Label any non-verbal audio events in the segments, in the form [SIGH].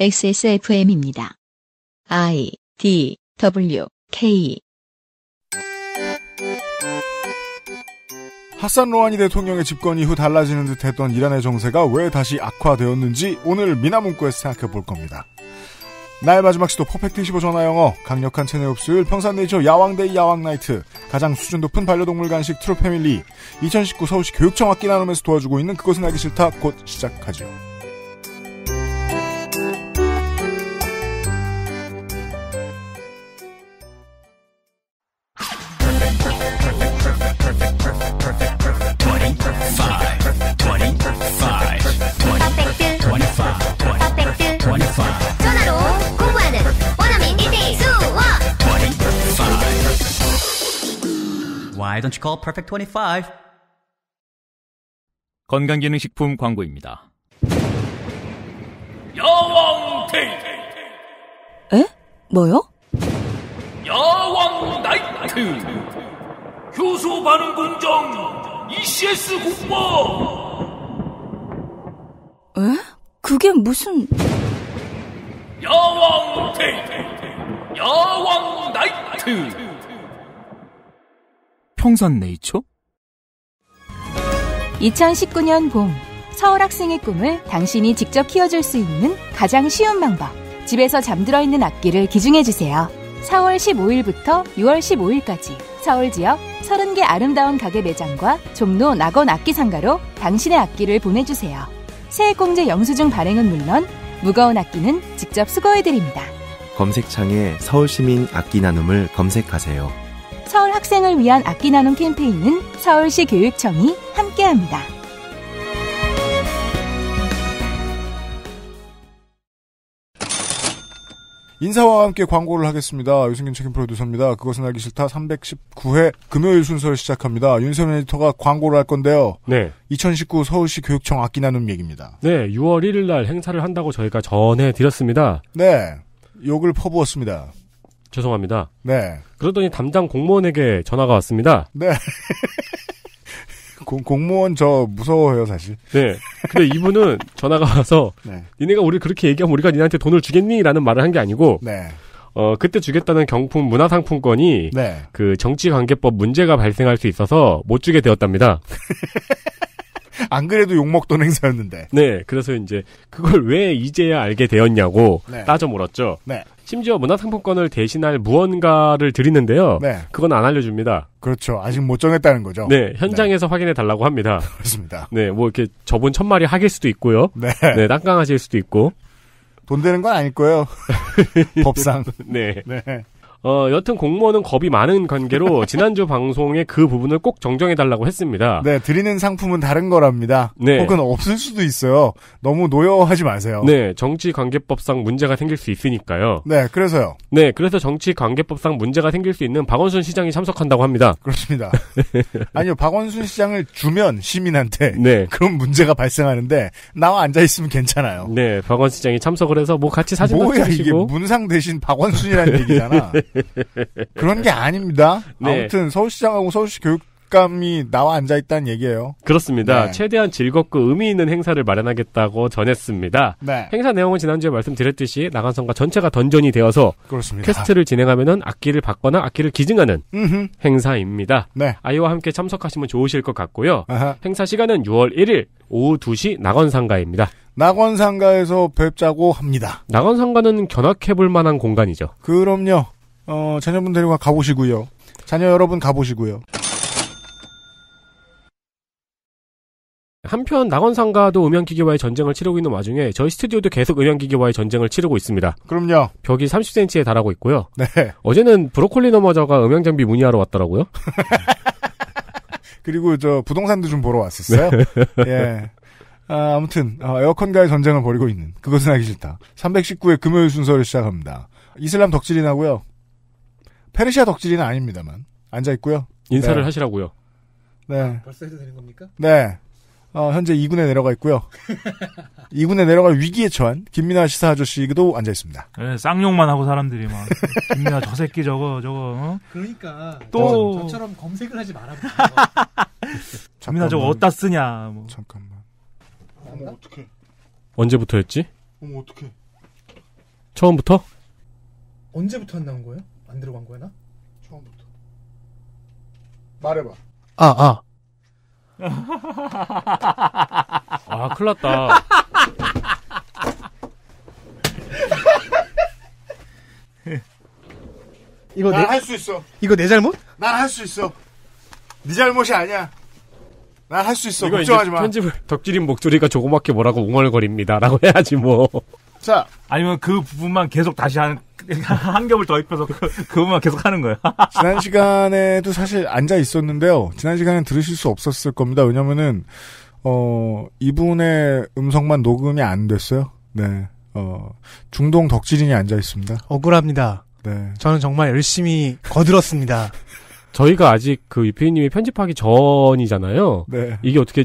XSFM입니다. I D W K 하산 로하니 대통령의 집권 이후 달라지는 듯했던 이란의 정세가 왜 다시 악화되었는지 오늘 미나문구에서 생각해 볼 겁니다. 나의 마지막 시도 퍼펙트 15 전화 영어 강력한 체내 흡수율 평산네이처 야왕데 야왕나이트 가장 수준 높은 반려동물 간식 트루 패밀리 2019 서울시 교육청 학기 나눔에서 도와주고 있는 그것은 알기 싫다 곧 시작하죠. Why don't you call Perfect 25? 건강기능식품 광고입니다. 여왕 데이트! 에? 뭐요? 여왕 나이트! 효소 반응 공정 ECS 공모! 에? 그게 무슨... 여왕 데이트! 여왕 나이트! 평산 네이처 2019년 봄 서울 학생의 꿈을 당신이 직접 키워줄 수 있는 가장 쉬운 방법 집에서 잠들어 있는 악기를 기증해 주세요. 4월 15일부터 6월 15일까지 서울 지역 30개 아름다운 가게 매장과 종로 낙원 악기 상가로 당신의 악기를 보내주세요. 세액공제 영수증 발행은 물론 무거운 악기는 직접 수거해 드립니다. 검색창에 서울시민 악기 나눔을 검색하세요. 서울 학생을 위한 악기 나눔 캠페인은 서울시 교육청이 함께합니다. 인사와 함께 광고를 하겠습니다. 유승균 책임 프로듀서입니다. 그것은 알기 싫다 319회 금요일 순서를 시작합니다. 윤세민 에디터가 광고를 할 건데요. 네. 2019 서울시 교육청 악기 나눔 얘기입니다. 네. 6월 1일 날 행사를 한다고 저희가 전해드렸습니다. 네. 욕을 퍼부었습니다. 죄송합니다. 네. 그러더니 담당 공무원에게 전화가 왔습니다. 네. [LAUGHS] 공, 공무원 저 무서워요 사실. 네. 근데 이분은 전화가 와서 네. 니네가 우리 그렇게 얘기하면 우리가 니네한테 돈을 주겠니라는 말을 한 게 아니고 네. 어 그때 주겠다는 경품 문화상품권이 네. 그 정치관계법 문제가 발생할 수 있어서 못 주게 되었답니다. [LAUGHS] [LAUGHS] 안 그래도 욕먹던 행사였는데. 네, 그래서 이제 그걸 왜 이제야 알게 되었냐고 네. 따져 물었죠. 네. 심지어 문화상품권을 대신할 무언가를 드리는데요. 네. 그건 안 알려줍니다. 그렇죠. 아직 못 정했다는 거죠. 네, 네. 현장에서 확인해 달라고 합니다. [LAUGHS] 그렇습니다. 네, 뭐 이렇게 저번 첫 마리 하길 수도 있고요. 네. 네, 땅강하실 수도 있고. 돈 되는 건 아닐 거예요. [LAUGHS] 법상. 네. 네. 어, 여튼 공무원은 겁이 많은 관계로 [LAUGHS] 지난주 방송에 그 부분을 꼭 정정해달라고 했습니다. 네, 드리는 상품은 다른 거랍니다. 네. 혹은 없을 수도 있어요. 너무 노여워하지 마세요. 네, 정치관계법상 문제가 생길 수 있으니까요. 네, 그래서요. 네, 그래서 정치관계법상 문제가 생길 수 있는 박원순 시장이 참석한다고 합니다. 그렇습니다. [LAUGHS] 아니요, 박원순 시장을 주면 시민한테 네. [LAUGHS] 그런 문제가 발생하는데 나와 앉아있으면 괜찮아요. 네, 박원순 시장이 참석을 해서 뭐 같이 사진도 뭐야, 찍으시고. 뭐야, 이게 문상 대신 박원순이라는 얘기잖아. [LAUGHS] 그런 게 아닙니다. 네. 아무튼 서울시장하고 서울시 교육감이 나와 앉아 있다는 얘기예요. 그렇습니다. 네. 최대한 즐겁고 의미 있는 행사를 마련하겠다고 전했습니다. 네. 행사 내용은 지난주에 말씀드렸듯이 나간성과 전체가 던전이 되어서 그렇습니다. 퀘스트를 진행하면 악기를 받거나 악기를 기증하는 음흠. 행사입니다. 네. 아이와 함께 참석하시면 좋으실 것 같고요. 아하. 행사 시간은 6월 1일 오후 2시 나원상가입니다 낙원상가에서 뵙자고 합니다. 낙원상가는 견학해볼 만한 공간이죠. 그럼요. 어, 자녀분 데리고 가보시고요. 자녀 여러분 가보시고요. 한편 낙원상가도 음향기계와의 전쟁을 치르고 있는 와중에 저희 스튜디오도 계속 음향기계와의 전쟁을 치르고 있습니다. 그럼요. 벽이 30cm에 달하고 있고요. 네. 어제는 브로콜리 너머저가 음향장비 문의하러 왔더라고요. [LAUGHS] 그리고 저 부동산도 좀 보러 왔었어요. 네. 예. 아, 무튼 아, 에어컨과의 전쟁을 벌이고 있는 그것은 하기 싫다. 319의 금요일 순서를 시작합니다. 이슬람 덕질이 나고요. 페르시아 덕질이는 아닙니다만 앉아 있고요. 인사를 네. 하시라고요. 네. 벌써 해도 되는 겁니까? 네. 어, 현재 2군에 내려가 있고요. 2군에 [LAUGHS] 내려갈 위기에 처한 김민아 시사 아저씨도 앉아 있습니다. 네, 쌍욕만 하고 사람들이 막 김민아 저 새끼 저거 저거. 어? 그러니까 또 저, 처럼 검색을 하지 말아. 김민아 저거 어디다 쓰냐. 뭐. 잠깐만. 어머 어떡해. 언제부터였지? 어머 어떡해. 처음부터? 언제부터 안 나온 거예요? 만 들어간 거야 나? 처음부터. 말해봐. 아 아. [LAUGHS] 아, 큰일 났다. [LAUGHS] 이거 내, 할수 있어. 이거 내 잘못? 난할수 있어. 네 잘못이 아니야. 난할수 있어. 이거 걱정하지 마. 편집을 덕질인 목소리가 조그맣게 뭐라고 웅얼거립니다라고 해야지 뭐. 자, 아니면 그 부분만 계속 다시 한한 겹을 더 입혀서 그, 그분만 계속 하는 거예요. [LAUGHS] 지난 시간에도 사실 앉아 있었는데요. 지난 시간엔 들으실 수 없었을 겁니다. 왜냐면은, 어, 이분의 음성만 녹음이 안 됐어요. 네. 어, 중동 덕질인이 앉아 있습니다. 억울합니다. 네. 저는 정말 열심히 거들었습니다. 저희가 아직 그 유피님이 편집하기 전이잖아요. 네. 이게 어떻게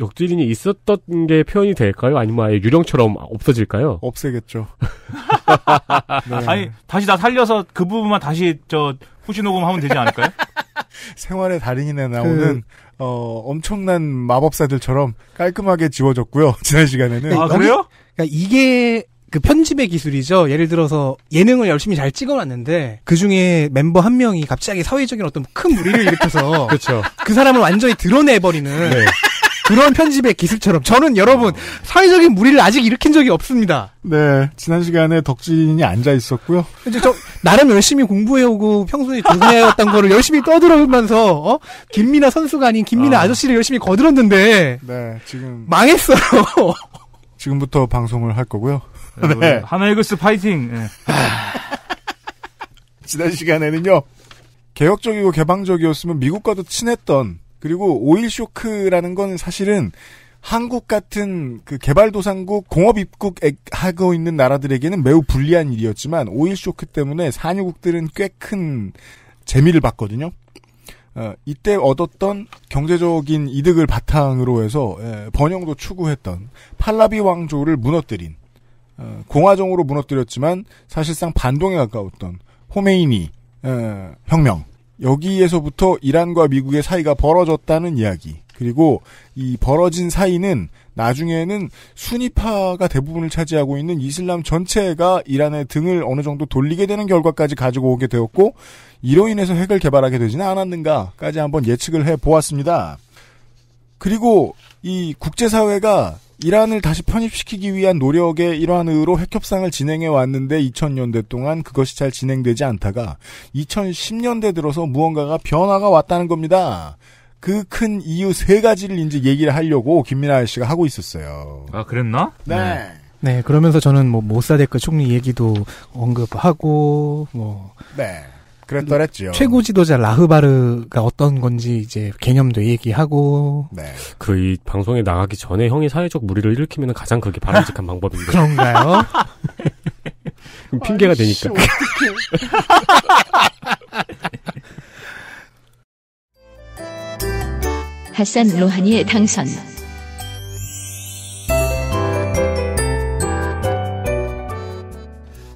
역질인이 있었던 게 표현이 될까요? 아니면 아예 유령처럼 없어질까요? 없애겠죠. [LAUGHS] 네. 아니 다시 다 살려서 그 부분만 다시 저 후시 녹음하면 되지 않을까요? [LAUGHS] 생활의 달인에 나오는 그... 어 엄청난 마법사들처럼 깔끔하게 지워졌고요. 지난 시간에는 아 그래요? 그러니까 이게 그 편집의 기술이죠. 예를 들어서 예능을 열심히 잘 찍어놨는데 그 중에 멤버 한 명이 갑자기 사회적인 어떤 큰 무리를 일으켜서 [LAUGHS] 그쵸. 그렇죠. 그 사람을 완전히 드러내버리는 네. 그런 편집의 기술처럼 저는 여러분 사회적인 무리를 아직 일으킨 적이 없습니다. 네, 지난 시간에 덕진이 앉아 있었고요. 이제 저 나름 열심히 공부해오고 평소에 조사해왔던 거를 열심히 떠들어면서 오 어? 김민아 선수가 아닌 김민아 아. 아저씨를 열심히 거들었는데 네, 지금 망했어요. [LAUGHS] 지금부터 방송을 할 거고요. 네. 네. 하나이글스 파이팅. 네. [LAUGHS] 지난 시간에는요. 개혁적이고 개방적이었으면 미국과도 친했던 그리고 오일 쇼크라는 건 사실은 한국 같은 그 개발도상국 공업 입국 하고 있는 나라들에게는 매우 불리한 일이었지만 오일 쇼크 때문에 산유국들은 꽤 큰 재미를 봤거든요. 어, 이때 얻었던 경제적인 이득을 바탕으로 해서 예, 번영도 추구했던 팔라비 왕조를 무너뜨린 어, 공화정으로 무너뜨렸지만 사실상 반동에 가까웠던 호메이니 어, 혁명 여기에서부터 이란과 미국의 사이가 벌어졌다는 이야기 그리고 이 벌어진 사이는 나중에는 순위파가 대부분을 차지하고 있는 이슬람 전체가 이란의 등을 어느 정도 돌리게 되는 결과까지 가지고 오게 되었고 이로 인해서 핵을 개발하게 되지는 않았는가까지 한번 예측을 해 보았습니다. 그리고 이 국제사회가 이란을 다시 편입시키기 위한 노력의 일환으로 핵협상을 진행해 왔는데 2000년대 동안 그것이 잘 진행되지 않다가 2010년대 들어서 무언가가 변화가 왔다는 겁니다. 그 큰 이유 세 가지를 이제 얘기를 하려고 김민아 씨가 하고 있었어요. 아, 그랬나? 네. 네. 네 그러면서 저는 뭐 모사데크 총리 얘기도 언급하고 뭐 네. 그랬더랬죠. 최고 지도자 라흐바르가 어떤 건지 이제 개념도 얘기하고. 네. 그이 방송에 나가기 전에 형이 사회적 무리를 일으키면 가장 그게 바람직한 [LAUGHS] 방법인데. 그런가요? [LAUGHS] 핑계가 아이씨, 되니까. 핫산 [LAUGHS] 로하니의 당선.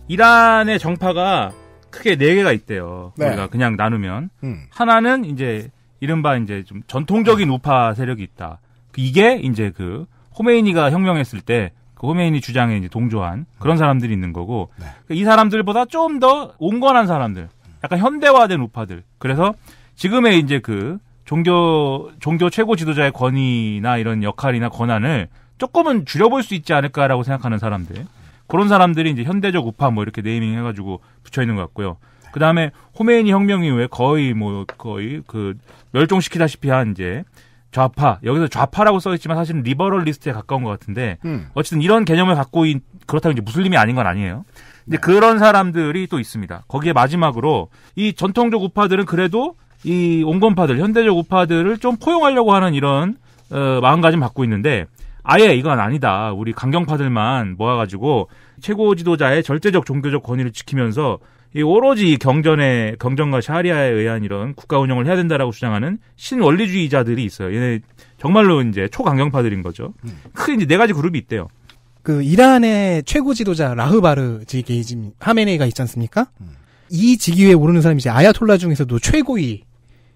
이란의 정파가 크게 네 개가 있대요. 네. 우리가 그냥 나누면 음. 하나는 이제 이른바 이제 좀 전통적인 음. 우파 세력이 있다. 이게 이제 그 호메이니가 혁명했을 때 그 호메이니 주장에 이제 동조한 그런 음. 사람들이 있는 거고 네. 그러니까 이 사람들보다 좀 더 온건한 사람들, 약간 현대화된 우파들. 그래서 지금의 이제 그 종교 종교 최고 지도자의 권위나 이런 역할이나 권한을 조금은 줄여볼 수 있지 않을까라고 생각하는 사람들. 그런 사람들이 이제 현대적 우파 뭐 이렇게 네이밍 해가지고 붙여 있는 것 같고요. 그 다음에 호메인이 혁명 이후에 거의 뭐 거의 그 멸종시키다시피 한 이제 좌파 여기서 좌파라고 써있지만 사실은 리버럴 리스트에 가까운 것 같은데 음. 어쨌든 이런 개념을 갖고 있, 그렇다면 이제 무슬림이 아닌 건 아니에요. 근데 네. 그런 사람들이 또 있습니다. 거기에 마지막으로 이 전통적 우파들은 그래도 이 온건파들 현대적 우파들을 좀 포용하려고 하는 이런 어, 마음가짐 갖고 있는데 아예 이건 아니다. 우리 강경파들만 모아가지고 최고 지도자의 절대적 종교적 권위를 지키면서 이 오로지 경전의 경전과 샤리아에 의한 이런 국가 운영을 해야 된다라고 주장하는 신원리주의자들이 있어요. 얘네 정말로 이제 초강경파들인 거죠. 음. 크게 이제 네 가지 그룹이 있대요. 그 이란의 최고 지도자 라흐바르 지게이즘 하메네이가 있지 않습니까? 음. 이 직위에 오르는 사람이 이제 아야톨라 중에서도 최고위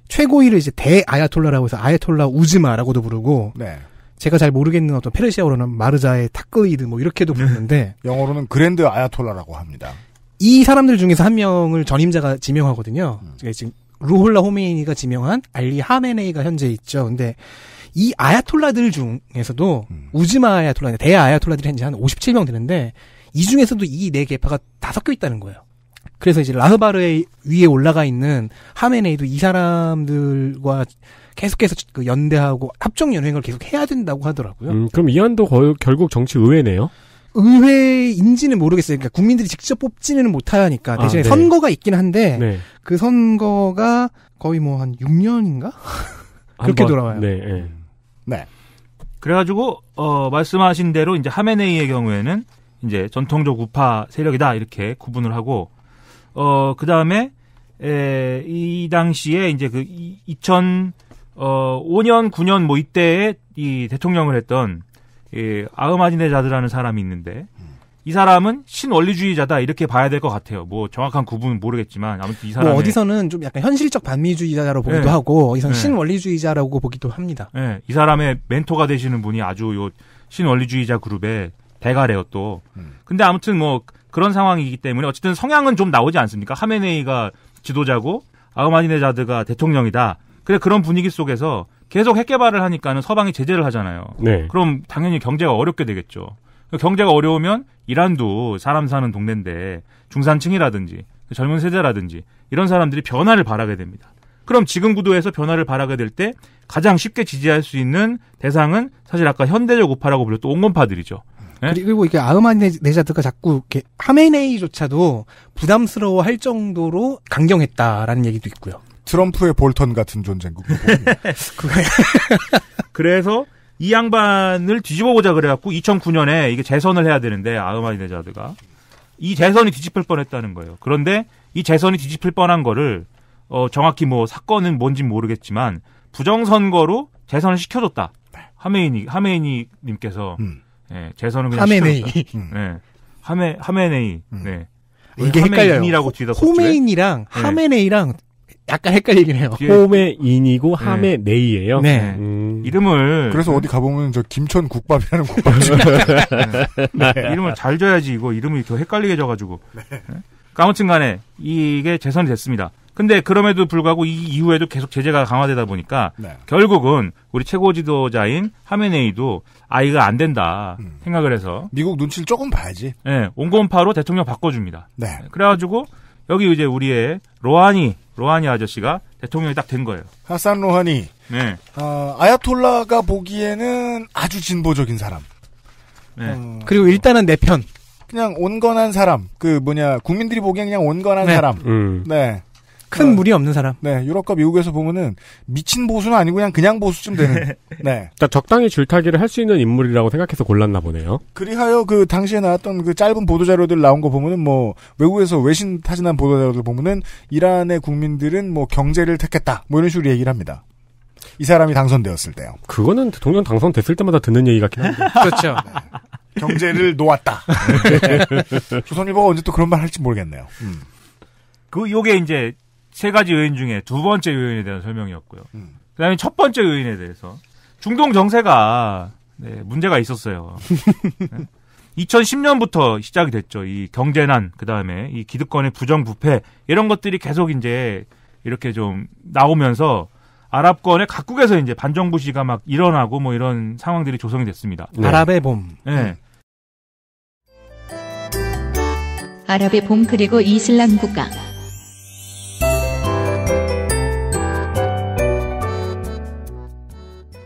최고위를 이제 대아야톨라라고 해서 아야톨라 우즈마라고도 부르고 네. 제가 잘 모르겠는 어떤 페르시아어로는 마르자의 타크이드 뭐 이렇게도 네. 부르는데 영어로는 그랜드 아야톨라라고 합니다. 이 사람들 중에서 한 명을 전임자가 지명하거든요. 음. 그러니까 지금 루홀라 호메이니가 지명한 알리 하메네이가 현재 있죠. 근데 이 아야톨라들 중에서도 음. 우즈마 아야톨라, 대아 야톨라들이 현재 한 57명 되는데 이 중에서도 이 네 개파가 다 섞여 있다는 거예요. 그래서 이제 라흐바르의 위에 올라가 있는 하메네이도 이 사람들과 계속해서 그 연대하고 합종 연행을 계속 해야 된다고 하더라고요. 음, 그럼 이안도 거, 결국 정치 의회네요. 의회인지는 모르겠어요. 그러니까 국민들이 직접 뽑지는 못하니까 아, 대신에 아, 네. 선거가 있긴 한데 네. 그 선거가 거의 뭐 한 6년인가 그렇게 번, 돌아와요. 네, 네. 네. 그래가지고 어, 말씀하신 대로 이제 하메네이의 경우에는 이제 전통적 우파 세력이다 이렇게 구분을 하고 어, 그 다음에, 에, 이 당시에 이제 그2 0 0 5년, 9년 뭐 이때에 이 대통령을 했던 예, 아흐마디네자드라는 사람이 있는데 이 사람은 신원리주의자다 이렇게 봐야 될 것 같아요. 뭐 정확한 구분은 모르겠지만 아무튼 이 사람 뭐 어디서는 좀 약간 현실적 반미주의자라고 예. 보기도 네. 하고 어디선 네. 예. 신원리주의자라고 보기도 합니다. 네. 이 사람의 멘토가 되시는 분이 아주 요 신원리주의자 그룹의 대가래요 또. 음. 근데 아무튼 뭐 그런 상황이기 때문에 어쨌든 성향은 좀 나오지 않습니까? 하메네이가 지도자고 아흐마니네자드가 대통령이다. 근데 그런 분위기 속에서 계속 핵 개발을 하니까는 서방이 제재를 하잖아요. 네. 그럼 당연히 경제가 어렵게 되겠죠. 경제가 어려우면 이란도 사람 사는 동네인데 중산층이라든지 젊은 세대라든지 이런 사람들이 변화를 바라게 됩니다. 그럼 지금 구도에서 변화를 바라게 될 때 가장 쉽게 지지할 수 있는 대상은 사실 아까 현대적 우파라고 불렸던 온건파들이죠. 네? 그리고 이게 아흐마네자드가 네- 자꾸 이렇게 하메네이조차도 부담스러워 할 정도로 강경했다라는 얘기도 있고요. 트럼프의 볼턴 같은 존재인 [LAUGHS] 거 그래서 이 양반을 뒤집어 보자 그래갖고 2009년에 이게 재선을 해야 되는데 아흐마디네자드가 이 재선이 뒤집힐 뻔했다는 거예요. 그런데 이 재선이 뒤집힐 뻔한 거를 어 정확히 뭐 사건은 뭔지 모르겠지만 부정 선거로 재선을 시켜줬다. 하메인이 네. 하메인이 님께서 음. 예, 재선은 그냥 하메네이. 음. 예. 하메 하메네이. 음. 네. 이게 헷갈려요. 뒤에다 호메인이랑 하메네이랑 예. 약간 헷갈리긴 해요. 호메인이고 하메네이예요. 예. 네. 예. 음. 이름을 그래서 어디 가보면 저 김천 국밥이라는 국밥집 네. 네. 네. 이름을 잘 줘야지 이거 이름이 더 헷갈리게 져가지고 네. 까무튼간에 네. 이게 재선이 됐습니다. 근데 그럼에도 불구하고 이 이후에도 계속 제재가 강화되다 보니까 네. 결국은 우리 최고 지도자인 하메네이도 아이가안 된다 음. 생각을 해서 미국 눈치를 조금 봐야지. 예, 네, 온건파로 대통령 바꿔줍니다. 네. 예, 그래가지고 여기 이제 우리의 로하니 로하니 아저씨가 대통령이 딱 된 거예요. 하산 로하니. 네. 어, 아야톨라가 보기에는 아주 진보적인 사람. 네. 어... 그리고 일단은 내 편. 그냥 온건한 사람. 그 뭐냐 국민들이 보기엔 그냥 온건한 네. 사람. 음. 네. 큰 어. 무리 없는 사람. 네, 유럽과 미국에서 보면은 미친 보수는 아니고 그냥 그냥 보수쯤 되는. [LAUGHS] 네. 그러니까 적당히 줄타기를 할 수 있는 인물이라고 생각해서 골랐나 보네요. 그리하여 그 당시에 나왔던 그 짧은 보도 자료들 나온 거 보면은 뭐 외국에서 외신 타진한 보도 자료들 보면은 이란의 국민들은 뭐 경제를 택했다 뭐 이런 식으로 얘기를 합니다. 이 사람이 당선되었을 때요. 그거는 대통령 당선됐을 때마다 듣는 얘기 같긴 한데. [LAUGHS] 그렇죠. 네. 경제를 놓았다. [LAUGHS] 조선일보가 언제 또 그런 말 할지 모르겠네요. 음. 그 요게 이제 세 가지 요인 중에 두 번째 요인에 대한 설명이었고요. 음. 그다음에 첫 번째 요인에 대해서 중동 정세가 네, 문제가 있었어요. 2010년부터 [LAUGHS] 시작이 됐죠. 이 경제난, 그 다음에 이 기득권의 부정부패, 이런 것들이 계속 이제 이렇게 좀 나오면서 아랍권의 각국에서 이제 반정부 시가 막 일어나고 뭐 이런 상황들이 조성이 됐습니다. 네. 아랍의 봄. 네. 음. 아랍의 봄 그리고 이슬람 국가.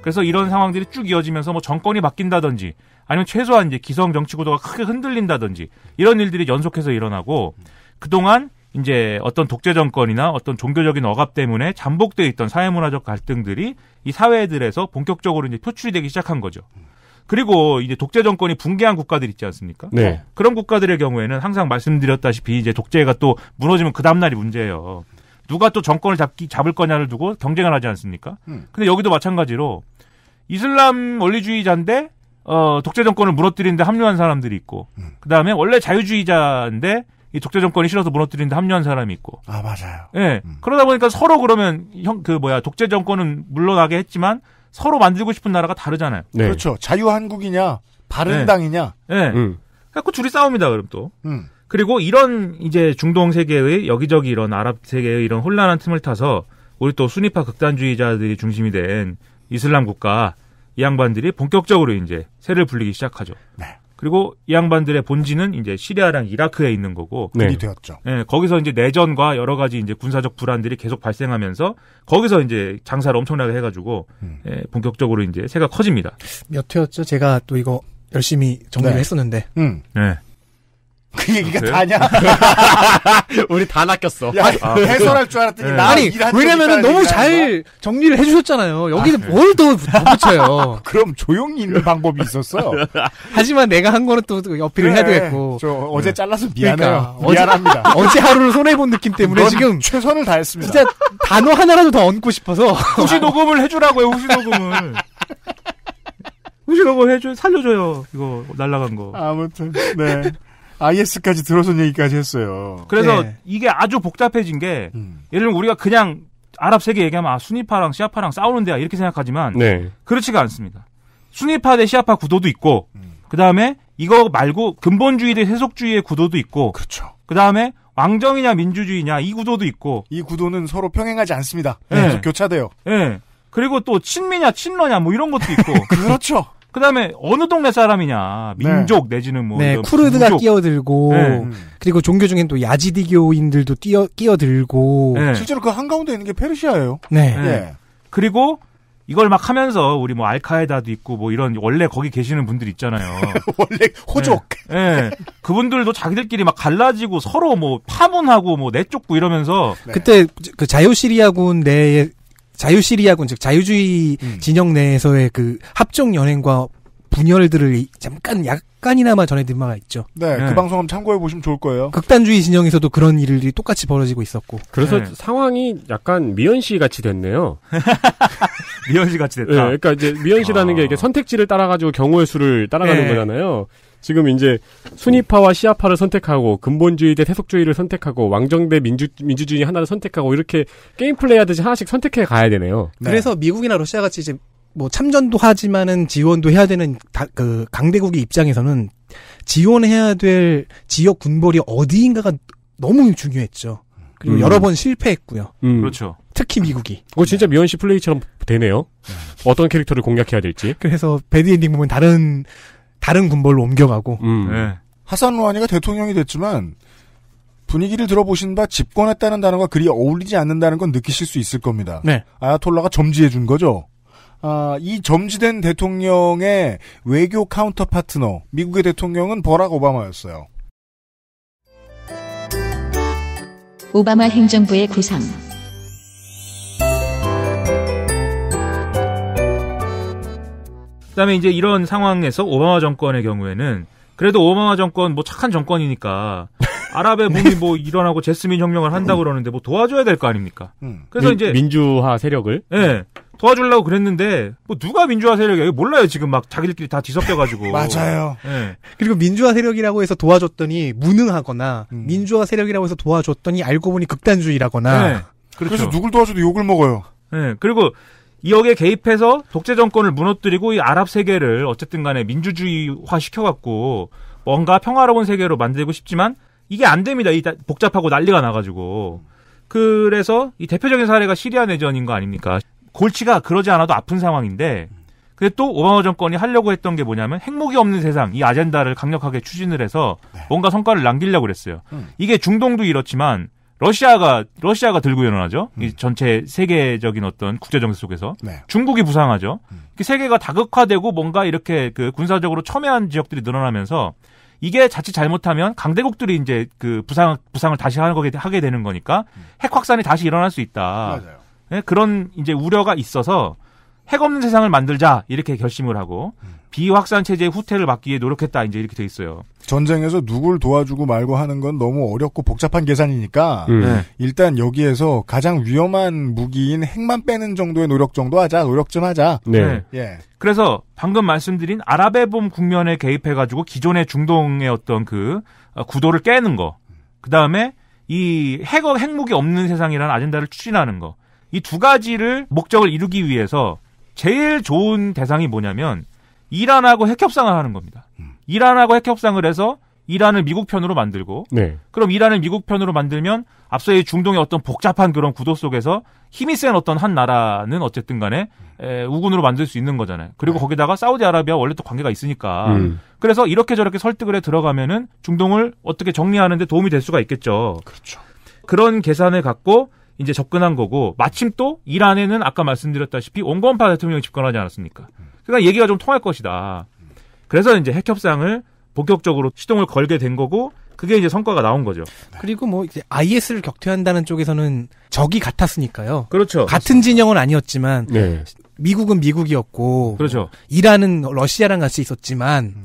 그래서 이런 상황들이 쭉 이어지면서 뭐 정권이 바뀐다든지 아니면 최소한 이제 기성 정치 구도가 크게 흔들린다든지 이런 일들이 연속해서 일어나고 그동안 이제 어떤 독재 정권이나 어떤 종교적인 억압 때문에 잠복돼 있던 사회문화적 갈등들이 이 사회들에서 본격적으로 이제 표출이 되기 시작한 거죠. 그리고 이제 독재 정권이 붕괴한 국가들 있지 않습니까? 네. 그런 국가들의 경우에는 항상 말씀드렸다시피 이제 독재가 또 무너지면 그 다음날이 문제예요. 누가 또 정권을 잡기 잡을 거냐를 두고 경쟁을 하지 않습니까? 음. 근데 여기도 마찬가지로 이슬람 원리주의자인데 어, 독재 정권을 무너뜨리는데 합류한 사람들이 있고 음. 그다음에 원래 자유주의자인데 이 독재 정권이 싫어서 무너뜨리는데 합류한 사람이 있고. 아 맞아요. 예. 네. 음. 그러다 보니까 서로 그러면 형 그 뭐야 독재 정권은 물러나게 했지만 서로 만들고 싶은 나라가 다르잖아요. 네. 그렇죠. 자유 한국이냐 바른당이냐. 예. 네. 네. 음. 그래갖고 둘이 싸웁니다. 그럼 또. 음. 그리고 이런 이제 중동 세계의 여기저기 이런 아랍 세계의 이런 혼란한 틈을 타서 우리 또 순위파 극단주의자들이 중심이 된 이슬람 국가 이 양반들이 본격적으로 이제 새를 불리기 시작하죠. 네. 그리고 이 양반들의 본지는 이제 시리아랑 이라크에 있는 거고 네. 네. 되었죠. 네, 거기서 이제 내전과 여러 가지 이제 군사적 불안들이 계속 발생하면서 거기서 이제 장사를 엄청나게 해가지고 음. 예, 본격적으로 이제 새가 커집니다. 몇 회였죠? 제가 또 이거 열심히 정리를 네. 했었는데. 음. 네. 그 얘기가 아, 그래 다냐? [LAUGHS] 우리 다 낚였어. 야, 아, 해설할 줄 알았더니 네. 나 아니 왜냐면은 너무 잘 정리를 해주셨잖아요. 여기는 아, 네. 뭘더 덧붙여요. [LAUGHS] 그럼 조용히 있는 방법이 있었어. [LAUGHS] 하지만 내가 한 거는 또 어필을 네, 해야 되겠고. 저 어제 네. 잘라서 미안해요. 그러니까, 미안합니다. 어제, 어제 하루를 손해 본 느낌 때문에 지금 최선을 다했습니다. 진짜 단어 하나라도 더 얹고 싶어서 혹시 녹음을 해주라고요. 혹시 녹음을. 혹시 녹음 해줘 살려줘요. 이거 날라간 거. 아무튼 네. IS까지 들어선 얘기까지 했어요. 그래서 네. 이게 아주 복잡해진 게 음. 예를 들면 우리가 그냥 아랍 세계 얘기하면 아 순위파랑 시아파랑 싸우는 데야 이렇게 생각하지만 네. 그렇지가 않습니다. 순위파 대 시아파 구도도 있고 음. 그다음에 이거 말고 근본주의 대 세속주의의 구도도 있고 그렇죠. 그다음에 왕정이냐 민주주의냐 이 구도도 있고 이 구도는 서로 평행하지 않습니다. 네. 계속 교차돼요. 네. 그리고 또 친미냐 친러냐 뭐 이런 것도 있고 [LAUGHS] 그렇죠. 그다음에 어느 동네 사람이냐 네. 민족 네. 내지는 뭐 네, 쿠르드가 부족. 끼어들고 네. 그리고 종교 중엔 또 야지디교인들도 끼어 끼어들고 네. 실제로 그 한가운데 있는 게 페르시아예요. 네. 네. 예. 그리고 이걸 막 하면서 우리 뭐 알카에다도 있고 뭐 이런 원래 거기 계시는 분들 있잖아요. [LAUGHS] 원래 호족. 예. 그분들도 자기들끼리 막 갈라지고 서로 뭐 파문하고 뭐 내쫓고 이러면서 그때 그 자유시리아군 내에 자유시리아군 즉 자유주의 음. 진영 내에서의 그 합종 연행과 분열들을 잠깐 약간이나마 전해드린 바가 있죠. 네, 그 네. 그 방송 한번 참고해 보시면 좋을 거예요. 극단주의 진영에서도 그런 일들이 똑같이 벌어지고 있었고. 그래서 네. 상황이 약간 미연씨 같이 됐네요. [LAUGHS] 미연씨 같이 됐다. 네, 그러니까 이제 미연씨라는 아... 게 이게 선택지를 따라가지고 경우의 수를 따라가는 네. 거잖아요. 지금 이제 순위파와 시아파를 선택하고 근본주의 대 세속주의를 선택하고 왕정 대 민주 민주주의 하나를 선택하고 이렇게 게임 플레이하듯이 하나씩 선택해 가야 되네요. 네. 그래서 미국이나 러시아 같이 이제 뭐 참전도 하지만은 지원도 해야 되는 다, 그 강대국의 입장에서는 지원해야 될 지역 군벌이 어디인가가 너무 중요했죠. 그리고 음. 여러 번 실패했고요. 음. 그렇죠. 특히 미국이. 그거 어, 진짜 미연 시 플레이처럼 되네요. 네. 어떤 캐릭터를 공략해야 될지. 그래서 배드 엔딩 보면 다른 다른 군벌로 옮겨가고 음. 네. 네. 하산 로하니가 대통령이 됐지만 분위기를 들어보신 바 집권했다는 단어가 그리 어울리지 않는다는 건 느끼실 수 있을 겁니다. 네. 아야톨라가 점지해 준 거죠. 아, 이 점지된 대통령의 외교 카운터 파트너 미국의 대통령은 버락 오바마였어요. 오바마 행정부의 구상 그다음에 이제 이런 상황에서 오바마 정권의 경우에는 그래도 오바마 정권 뭐 착한 정권이니까 [LAUGHS] 아랍의 봄이 뭐 일어나고 제스민 혁명을 한다 고 음. 그러는데 뭐 도와줘야 될 거 아닙니까? 음. 그래서 민, 이제 민주화 세력을 예. 네, 도와주려고 그랬는데 뭐 누가 민주화 세력이야? 몰라요 지금 막 자기들끼리 다 뒤섞여가지고 [LAUGHS] 맞아요. 네. 그리고 민주화 세력이라고 해서 도와줬더니 무능하거나 음. 민주화 세력이라고 해서 도와줬더니 알고 보니 극단주의라거나 네. 그렇죠. 그래서 누굴 도와줘도 욕을 먹어요. 예. 그리고 이 역에 개입해서 독재 정권을 무너뜨리고 이 아랍 세계를 어쨌든 간에 민주주의화 시켜갖고 뭔가 평화로운 세계로 만들고 싶지만 이게 안 됩니다. 이 복잡하고 난리가 나가지고. 그래서 이 대표적인 사례가 시리아 내전인 거 아닙니까? 골치가 그러지 않아도 아픈 상황인데 근데 또 오바마 정권이 하려고 했던 게 뭐냐면 핵무기 없는 세상 이 아젠다를 강력하게 추진을 해서 네. 뭔가 성과를 남기려고 그랬어요. 음. 이게 중동도 이렇지만 러시아가 러시아가 들고 일어나죠. 음. 이 전체 세계적인 어떤 국제 정세 속에서 네. 중국이 부상하죠. 음. 세계가 다극화되고 뭔가 이렇게 그 군사적으로 첨예한 지역들이 늘어나면서 이게 자칫 잘못하면 강대국들이 이제 그 부상 부상을 다시 하는 거게 하게 되는 거니까 음. 핵 확산이 다시 일어날 수 있다. 맞아요. 네, 그런 이제 우려가 있어서 핵 없는 세상을 만들자 이렇게 결심을 하고 음. 비확산 체제의 후퇴를 막기 위해 노력했다 이제 이렇게 돼 있어요. 전쟁에서 누굴 도와주고 말고 하는 건 너무 어렵고 복잡한 계산이니까 음. 네. 일단 여기에서 가장 위험한 무기인 핵만 빼는 정도의 노력 정도 하자 노력 좀 하자. 네. 네. 예. 그래서 방금 말씀드린 아랍의 봄 국면에 개입해 가지고 기존의 중동의 어떤 그 어, 구도를 깨는 거. 그 다음에 이핵 핵무기 없는 세상이라는 아젠다를 추진하는 거. 이 두 가지를 목적을 이루기 위해서 제일 좋은 대상이 뭐냐면 이란하고 핵협상을 하는 겁니다. 음. 이란하고 핵협상을 해서 이란을 미국 편으로 만들고 네. 그럼 이란을 미국 편으로 만들면 앞서의 중동의 어떤 복잡한 그런 구도 속에서 힘이 센 어떤 한 나라는 어쨌든 간에 에, 우군으로 만들 수 있는 거잖아요. 그리고 네. 거기다가 사우디아라비아 원래 또 관계가 있으니까 음. 그래서 이렇게 저렇게 설득을 해 들어가면은 중동을 어떻게 정리하는데 도움이 될 수가 있겠죠. 그렇죠. 그런 계산을 갖고 이제 접근한 거고 마침 또 이란에는 아까 말씀드렸다시피 온건파 대통령이 집권하지 않았습니까? 그러니까 얘기가 좀 통할 것이다. 그래서 이제 핵협상을 본격적으로 시동을 걸게 된 거고 그게 이제 성과가 나온 거죠. 네. 그리고 뭐 이제 IS를 격퇴한다는 쪽에서는 적이 같았으니까요. 그렇죠. 같은 진영은 아니었지만 네. 미국은 미국이었고 그렇죠. 이란은 러시아랑 같이 있었지만 음.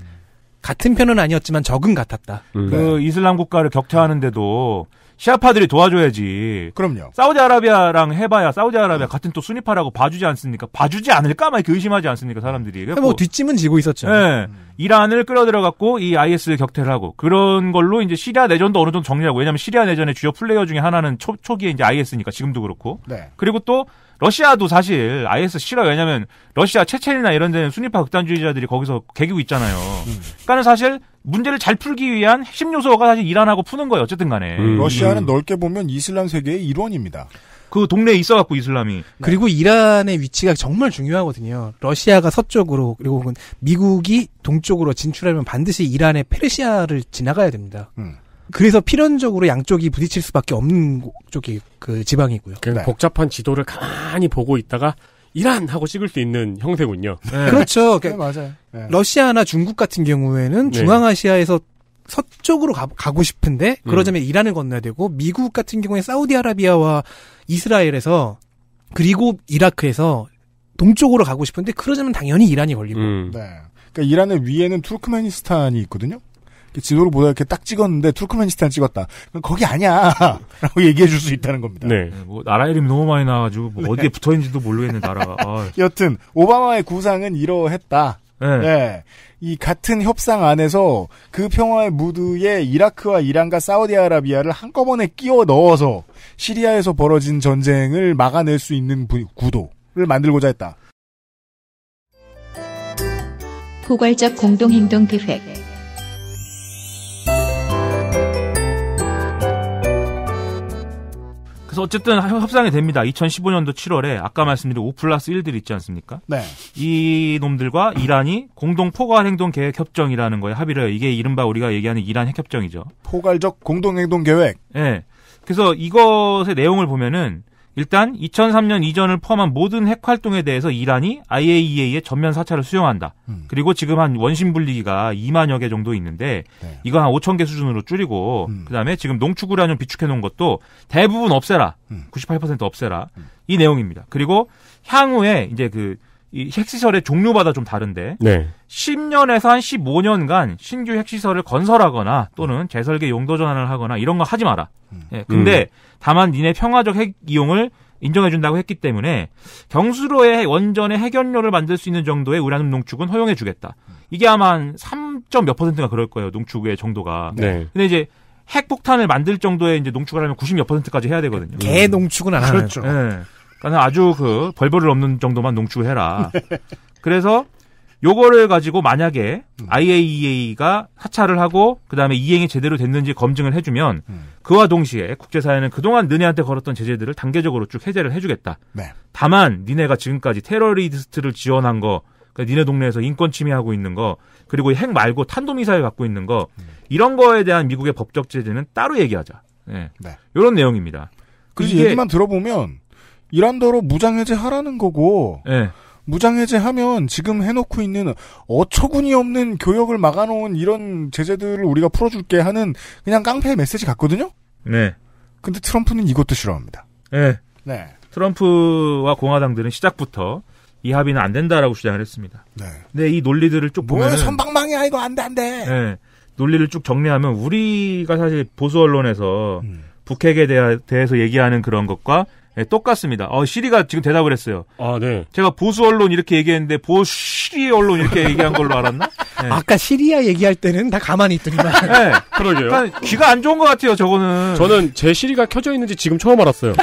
같은 편은 아니었지만 적은 같았다. 음. 그 네. 이슬람 국가를 격퇴하는데도 시아파들이 도와줘야지. 그럼요. 사우디아라비아랑 해봐야 사우디아라비아 어. 같은 또 순위파라고 봐주지 않습니까? 봐주지 않을까 막 이렇게 의심하지 않습니까 사람들이. 뭐 뒷짐은 지고 있었죠. 네. 음. 이란을 끌어들여갖고 이 IS 격퇴를 하고 그런 걸로 이제 시리아 내전도 어느 정도 정리하고 왜냐면 시리아 내전의 주요 플레이어 중에 하나는 초, 초기에 이제 IS니까 지금도 그렇고. 네. 그리고 또 러시아도 사실 IS 싫어요. 왜냐면 러시아 체첸이나 이런 데는 순위파 극단주의자들이 거기서 개기고 있잖아요. 음. 그러니까는 사실 문제를 잘 풀기 위한 핵심 요소가 사실 이란하고 푸는 거예요. 어쨌든 간에. 음. 러시아는 음. 넓게 보면 이슬람 세계의 일원입니다. 그 동네에 있어갖고 이슬람이. 네. 그리고 이란의 위치가 정말 중요하거든요. 러시아가 서쪽으로 그리고 혹은 미국이 동쪽으로 진출하면 반드시 이란의 페르시아를 지나가야 됩니다. 음. 그래서 필연적으로 양쪽이 부딪힐 수밖에 없는 쪽이 그 지방이고요. 네. 복잡한 지도를 가만히 보고 있다가 이란 하고 찍을 수 있는 형태군요. 네. [LAUGHS] 그렇죠. 네, 그러니까 네, 맞아요. 러시아나 중국 같은 경우에는 네. 중앙아시아에서 서쪽으로 가, 고 싶은데 그러자면 음. 이란을 건너야 되고 미국 같은 경우에 사우디아라비아와 이스라엘에서 그리고 이라크에서 동쪽으로 가고 싶은데 그러자면 당연히 이란이 걸리고. 음. 네. 그러니까 이란의 위에는 투르크메니스탄이 있거든요. 지도를 보다 이렇게 딱 찍었는데 투르크메니스탄 찍었다. 그럼 거기 아니야라고 [LAUGHS] 얘기해 줄 수 있다는 겁니다. 네. 네. 뭐 나라 이름이 너무 많이 나와가지고 뭐 네. 어디에 붙어 있는지도 모르겠는 나라가. 아. [LAUGHS] 여튼 오바마의 구상은 이러했다. 네. 네. 이 같은 협상 안에서 그 평화의 무드에 이라크와 이란과 사우디아라비아를 한꺼번에 끼워 넣어서 시리아에서 벌어진 전쟁을 막아낼 수 있는 구도를 만들고자 했다. 포괄적 공동행동 계획 그래서 어쨌든 협상이 됩니다. 2015년도 7월에 아까 말씀드린 5 플러스 1들 있지 않습니까? 네. 이 놈들과 이란이 공동 포괄 행동 계획 협정이라는 거에 합의를 해요. 이게 이른바 우리가 얘기하는 이란 핵 협정이죠. 포괄적 공동 행동 계획. 예. 네. 그래서 이것의 내용을 보면은 일단 2003년 이전을 포함한 모든 핵 활동에 대해서 이란이 IAEA의 전면 사찰을 수용한다. 음. 그리고 지금 한 원심 분리기가 2만여 개 정도 있는데 네. 이거 한 5천 개 수준으로 줄이고 음. 그다음에 지금 농축 우라늄 비축해 놓은 것도 대부분 없애라. 음. 98% 없애라. 음. 이 내용입니다. 그리고 향후에 이제 그이 핵시설의 종류마다 좀 다른데 네. 10년에서 한 15년간 신규 핵시설을 건설하거나 또는 재설계 용도 전환을 하거나 이런 거 하지 마라. 음. 예, 근데 음. 다만 니네 평화적 핵 이용을 인정해준다고 했기 때문에 경수로의 원전의 핵연료를 만들 수 있는 정도의 우라늄 농축은 허용해주겠다. 이게 아마 한 3점 몇 퍼센트가 그럴 거예요. 농축의 정도가. 네. 근데 이제 핵폭탄을 만들 정도의 이제 농축을 하면 90 몇 퍼센트까지 해야 되거든요. 음. 개 농축은 안 하죠. 그렇죠. 네. 나는 아주 그 벌벌을 없는 정도만 농축해라. [LAUGHS] 그래서 요거를 가지고 만약에 IAEA가 음. 사찰을 하고 그다음에 이행이 제대로 됐는지 검증을 해주면 음. 그와 동시에 국제사회는 그동안 너네한테 걸었던 제재들을 단계적으로 쭉 해제를 해주겠다. 네. 다만 니네가 지금까지 테러리스트를 지원한 거, 그러니까 니네 동네에서 인권 침해하고 있는 거, 그리고 핵 말고 탄도미사일 갖고 있는 거 음. 이런 거에 대한 미국의 법적 제재는 따로 얘기하자. 예. 네. 요런 내용입니다. 그래서 얘기만 들어보면 이란더러 무장해제하라는 거고 네. 무장해제하면 지금 해놓고 있는 어처구니 없는 교역을 막아놓은 이런 제재들을 우리가 풀어줄게 하는 그냥 깡패 메시지 같거든요. 네. 근데 트럼프는 이것도 싫어합니다. 네. 네. 트럼프와 공화당들은 시작부터 이 합의는 안 된다라고 주장을 했습니다. 네. 근데 이 논리들을 쭉 보면 뭐 선방망이야 이거 안돼 안돼. 네. 예. 논리를 쭉 정리하면 우리가 사실 보수 언론에서 음. 북핵에 대하, 대해서 얘기하는 그런 것과 네, 똑같습니다. 어, 시리가 지금 대답을 했어요. 아, 네. 제가 보수 언론 이렇게 얘기했는데 보시리 언론 이렇게 얘기한 걸로 알았나? 네. 아까 시리아 얘기할 때는 다 가만히 있더니만. [LAUGHS] 네. 그러게요. 그러니까 귀가 안 좋은 것 같아요, 저거는. 저는 제 시리가 켜져 있는지 지금 처음 알았어요. [LAUGHS]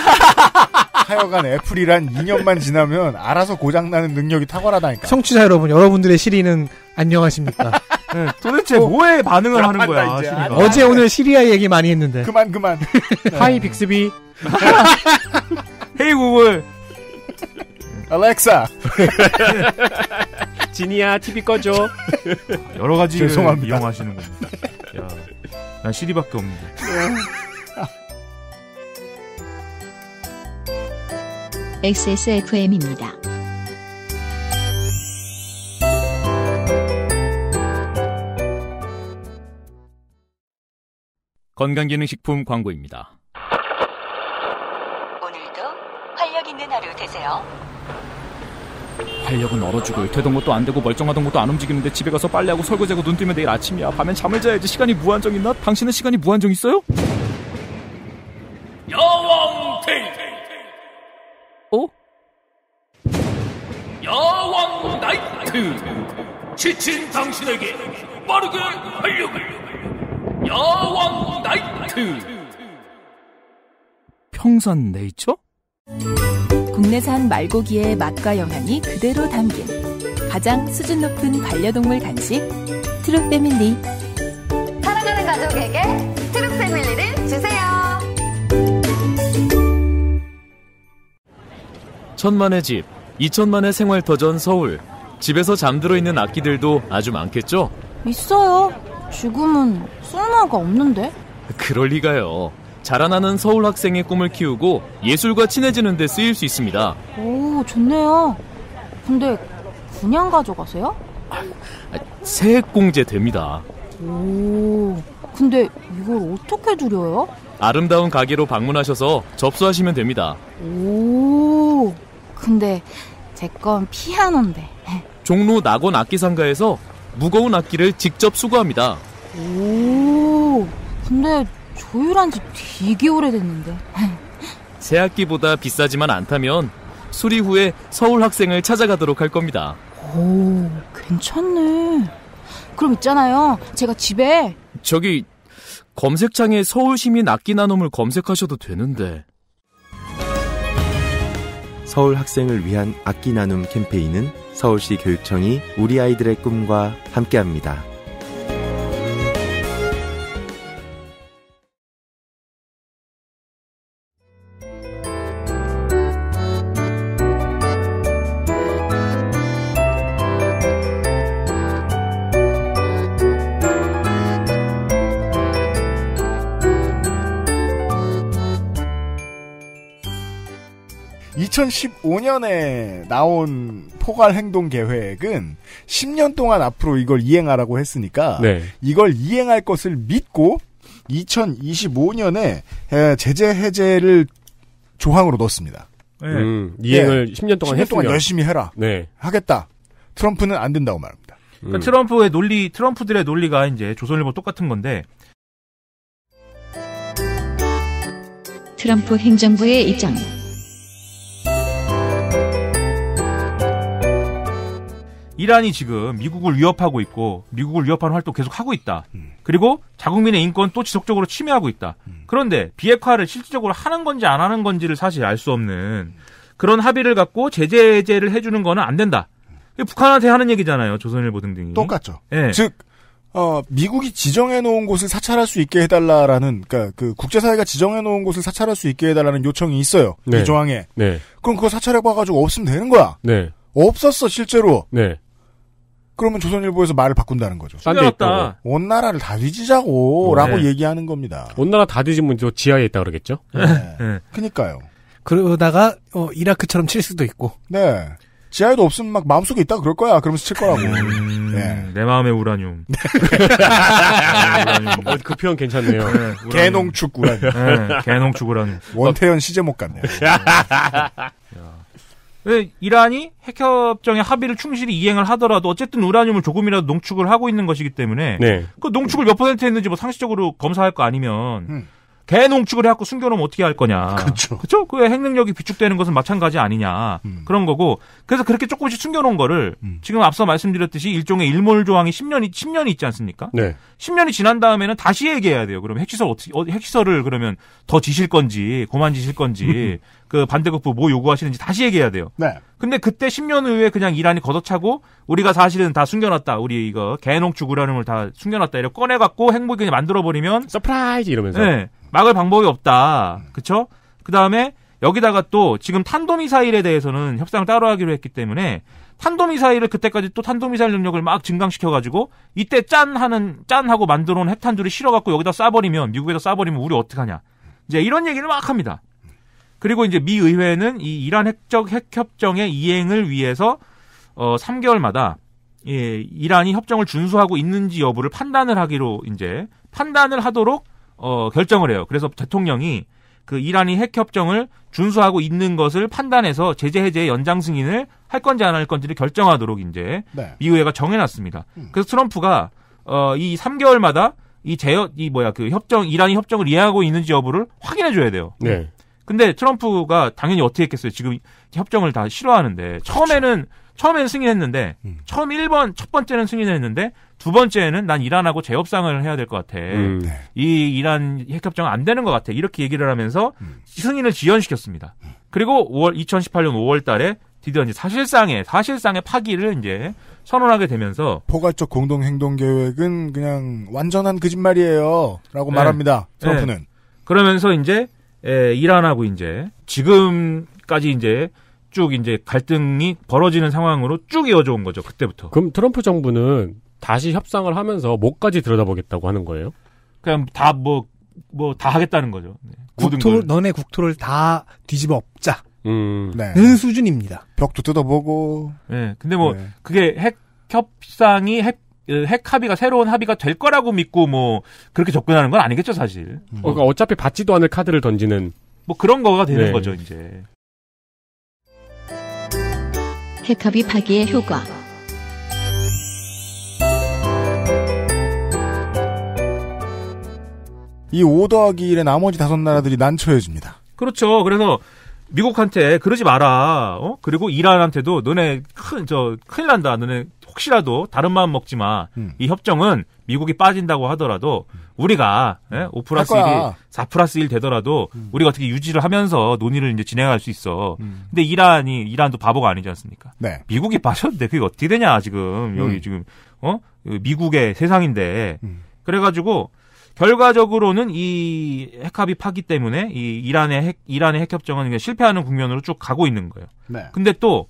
하여간 애플이란 2년만 지나면 알아서 고장나는 능력이 탁월하다니까. 청취자 여러분, 여러분들의 시리는 안녕하십니까? 네. 도대체 어, 뭐에 반응을 하는 거야? 아, 어제 오늘 시리아 얘기 많이 했는데. 그만 그만. [LAUGHS] 하이 빅스비. 헤이 구글. 알렉사. [LAUGHS] 지니야 TV 꺼줘. 여러 가지 [LAUGHS] 죄송합니다. 이용하시는 겁니다. 야, 난 CD밖에 없는데. XSFM입니다. 건강기능식품 광고입니다. 오늘도 활력 있는 하루 되세요. 활력은 얼어 죽을 되던 것도 안 되고 멀쩡하던 것도 안 움직이는데 집에 가서 빨래하고 설거지하고 눈 뜨면 내일 아침이야. 밤엔 잠을 자야지 시간이 무한정 있나? 당신은 시간이 무한정 있어요? 여왕 테이프 어? 여왕 나이트 지친 당신에게 빠르게 활력을 야왕 나이트 평산 네이처 국내산 말고기의 맛과 영양이 그대로 담긴 가장 수준 높은 반려동물 간식 트루 패밀리 사랑하는 가족에게 트루 패밀리를 주세요 천만의 집 이천만의 생활터전 서울 집에서 잠들어 있는 악기들도 아주 많겠죠? 있어요 지금은 쓸모가 없는데? 그럴 리가요. 자라나는 서울 학생의 꿈을 키우고 예술과 친해지는 데 쓰일 수 있습니다. 오, 좋네요. 근데 그냥 가져가세요? 아, 세액 공제 됩니다. 오, 근데 이걸 어떻게 드려요? 아름다운 가게로 방문하셔서 접수하시면 됩니다. 오, 근데 제 건 피아노인데. 종로 낙원 악기상가에서 무거운 악기를 직접 수거합니다. 오, 근데 조율한 지 되게 오래됐는데. [LAUGHS] 새 학기보다 비싸지만 않다면 수리 후에 서울 학생을 찾아가도록 할 겁니다. 오, 괜찮네. 그럼 있잖아요. 제가 집에 저기 검색창에 서울 시민 악기 나눔을 검색하셔도 되는데 서울 학생을 위한 악기 나눔 캠페인은 서울시 교육청이 우리 아이들의 꿈과 함께합니다. 2015년에 나온 포괄 행동 계획은 10년 동안 앞으로 이걸 이행하라고 했으니까 네. 이걸 이행할 것을 믿고 2025년에 제재 해제를 조항으로 넣었습니다. 네. 음, 네. 이행을 네. 10년 동안 10년 했으면. 동안 열심히 해라. 네. 하겠다. 트럼프는 안 된다고 말합니다. 그러니까 음. 트럼프의 논리, 트럼프들의 논리가 이제 조선일보 똑같은 건데. 트럼프 행정부의 입장. 이란이 지금 미국을 위협하고 있고 미국을 위협하는 활동 계속 하고 있다. 그리고 자국민의 인권 또 지속적으로 침해하고 있다. 그런데 비핵화를 실질적으로 하는 건지 안 하는 건지를 사실 알 수 없는 그런 합의를 갖고 제재제를 해주는 거는 안 된다. 북한한테 하는 얘기잖아요. 조선일보 등등이. 똑같죠. 네. 즉 어, 미국이 지정해 놓은 곳을 사찰할 수 있게 해달라라는, 그니까 그 국제사회가 지정해 놓은 곳을 사찰할 수 있게 해달라는 요청이 있어요. 네. 이 조항에. 네. 그럼 그거 사찰해 봐가지고 없으면 되는 거야. 네. 없었어 실제로. 네. 그러면 조선일보에서 말을 바꾼다는 거죠. 딴다온 나라를 다 뒤지자고라고 네. 얘기하는 겁니다. 온 나라 다 뒤지면 저 지하에 있다 그러겠죠. 네. 네. 그니까요. 그러다가 어, 이라크처럼 칠 수도 있고. 네. 지하에도 없으면 막 마음속에 있다 그럴 거야. 그러면서 칠 거라고. 음, 네. 음, 내 마음의 우라늄. 우 어, 그 표현 괜찮네요. 네, 개농축 우라늄. 네, 개농축 우라늄. 원태현 시제목 같네요. 왜 이란이 핵협정의 합의를 충실히 이행을 하더라도 어쨌든 우라늄을 조금이라도 농축을 하고 있는 것이기 때문에 네. 그 농축을 몇 퍼센트 했는지 뭐 상시적으로 검사할 거 아니면 음. 대농축을 해갖고 숨겨놓으면 어떻게 할 거냐. 그렇죠. 그렇죠. 그 핵능력이 비축되는 것은 마찬가지 아니냐. 음. 그런 거고. 그래서 그렇게 조금씩 숨겨놓은 거를 음. 지금 앞서 말씀드렸듯이 일종의 일몰 조항이 10년이 10년이 있지 않습니까? 네. 10년이 지난 다음에는 다시 얘기해야 돼요. 그럼 핵시설 어떻게 어, 핵시설을 그러면 더 지실 건지 고만 지실 건지 [LAUGHS] 그 반대급부 뭐 요구하시는지 다시 얘기해야 돼요. 네. 근데 그때 10년 후에 그냥 이란이 걷어차고 우리가 사실은 다 숨겨놨다. 우리 이거 개농축 우라늄을 다 숨겨놨다. 이렇게 꺼내갖고 핵무기를 만들어버리면 서프라이즈 이러면서. 네. 막을 방법이 없다. 그쵸? 그 다음에 여기다가 또 지금 탄도미사일에 대해서는 협상을 따로 하기로 했기 때문에 탄도미사일을 그때까지 또 탄도미사일 능력을 막 증강시켜가지고 이때 짠 하는, 짠 하고 만들어 놓은 핵탄두를 실어갖고 여기다 쏴버리면, 미국에다 쏴버리면 우리 어떡하냐. 이제 이런 얘기를 막 합니다. 그리고 이제 미 의회는 이 이란 핵적 핵협정의 이행을 위해서 어 3개월마다 예, 이란이 협정을 준수하고 있는지 여부를 판단을 하기로 이제 판단을 하도록 어, 결정을 해요. 그래서 대통령이 그 이란이 핵 협정을 준수하고 있는 것을 판단해서 제재 해제 연장 승인을 할 건지 안 할 건지를 결정하도록 이제 네. 미국회가 정해놨습니다. 음. 그래서 트럼프가 어, 이 3개월마다 이 제어 이 뭐야 그 협정 이란이 협정을 이해하고 있는지 여부를 확인해 줘야 돼요. 네. 근데 트럼프가 당연히 어떻게 했겠어요? 지금 협정을 다 싫어하는데 그렇죠. 처음에는 처음에는 승인했는데 음. 처음 1번 첫 번째는 승인했는데 두 번째는 난 이란하고 재협상을 해야 될 것 같아. 음, 네. 이 이란 핵협정 안 되는 것 같아. 이렇게 얘기를 하면서 음. 승인을 지연시켰습니다. 그리고 5월 2018년 5월 달에 드디어 이제 사실상의 사실상의 파기를 이제 선언하게 되면서 포괄적 공동 행동 계획은 그냥 완전한 거짓말이에요라고 네. 말합니다. 네. 트럼프는 네. 그러면서 이제 에, 이란하고 이제 지금까지 이제 쭉 이제 갈등이 벌어지는 상황으로 쭉 이어져 온 거죠. 그때부터. 그럼 트럼프 정부는 다시 협상을 하면서 뭐까지 들여다보겠다고 하는 거예요? 그냥 다 뭐 뭐다 뭐, 뭐 하겠다는 거죠. 네. 국토 너네 국토를 다 뒤집어 엎자. 음. 네. 네. 는 수준입니다. 벽도 뜯어보고. 네. 근데 뭐 네. 그게 핵 협상이 핵, 핵 합의가 새로운 합의가 될 거라고 믿고 뭐 그렇게 접근하는 건 아니겠죠 사실. 음. 그러니까 어차피 받지도 않을 카드를 던지는. 뭐 그런 거가 되는 네. 거죠 이제. 핵합의 파기의 효과 이5 더하기 1의 나머지 다섯 나라들이 난처해집니다. 그렇죠. 그래서 미국한테 그러지 마라. 어? 그리고 이란한테도 너네 큰, 저, 큰일 난다. 너네 혹시라도 다른 마음 먹지 마. 음. 이 협정은 미국이 빠진다고 하더라도 우리가 예? 5 플러스 1이 4 플러스 1 되더라도 음. 우리가 어떻게 유지를 하면서 논의를 이제 진행할 수 있어. 음. 근데 이란이 이란도 바보가 아니지 않습니까? 네. 미국이 빠졌는데 그게 어떻게 되냐 지금 여기 음. 지금 어 미국의 세상인데 음. 그래가지고 결과적으로는 이 핵합의 파기 때문에 이 이란의 핵 이란의 핵협정은 실패하는 국면으로 쭉 가고 있는 거예요. 네. 근데 또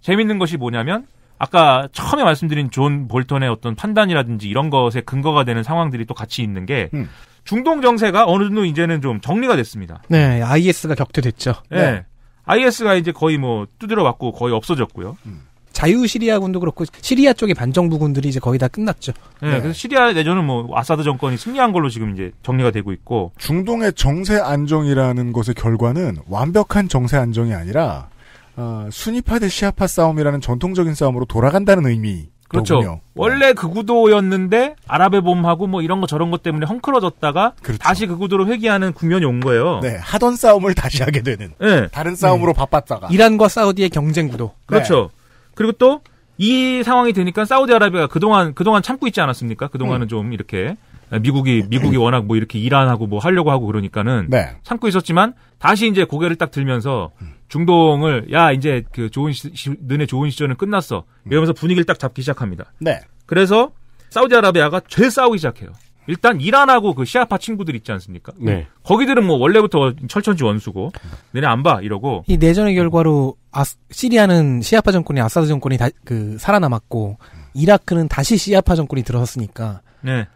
재밌는 것이 뭐냐면 아까 처음에 말씀드린 존 볼턴의 어떤 판단이라든지 이런 것에 근거가 되는 상황들이 또 같이 있는 게 음. 중동 정세가 어느 정도 이제는 좀 정리가 됐습니다. 네, IS가 격퇴됐죠. 네. 네. IS가 이제 거의 뭐 두드려 맞고 거의 없어졌고요. 음. 자유시리아군도 그렇고 시리아 쪽의 반정부군들이 이제 거의 다 끝났죠. 네, 네, 그래서 시리아 내전은 뭐 아사드 정권이 승리한 걸로 지금 이제 정리가 되고 있고 중동의 정세 안정이라는 것의 결과는 완벽한 정세 안정이 아니라 어, 순위파대 시아파 싸움이라는 전통적인 싸움으로 돌아간다는 의미. 그렇죠. 원래 그 구도였는데 아랍의 봄하고 뭐 이런 거 저런 것 때문에 헝클어졌다가 그렇죠. 다시 그 구도로 회귀하는 국면이 온 거예요. 네, 하던 싸움을 다시 하게 되는. 네. 다른 싸움으로 네. 바빴다가 이란과 사우디의 경쟁 구도. 네. 그렇죠. 네. 그리고 또 이 상황이 되니까 사우디아라비아가 그동안 그동안 참고 있지 않았습니까? 그동안은 음. 좀 이렇게 예, 미국이 미국이 워낙 뭐 이렇게 이란하고 뭐 하려고 하고 그러니까는 네. 참고 있었지만 다시 이제 고개를 딱 들면서 중동을 야 이제 그 좋은 시, 너네 좋은 시절은 끝났어 이러면서 분위기를 딱 잡기 시작합니다. 네. 그래서 사우디아라비아가 죄 싸우기 시작해요. 일단 이란하고 그 시아파 친구들 있지 않습니까? 네. 거기들은 뭐 원래부터 철천지 원수고 내내 안 봐 이러고 이 내전의 결과로 아, 시리아는 시아파 정권이 아사드 정권이 다, 그 살아남았고 이라크는 다시 시아파 정권이 들어섰으니까 네.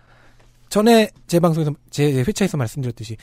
전에 제 방송에서 제, 회차에서 말씀드렸듯이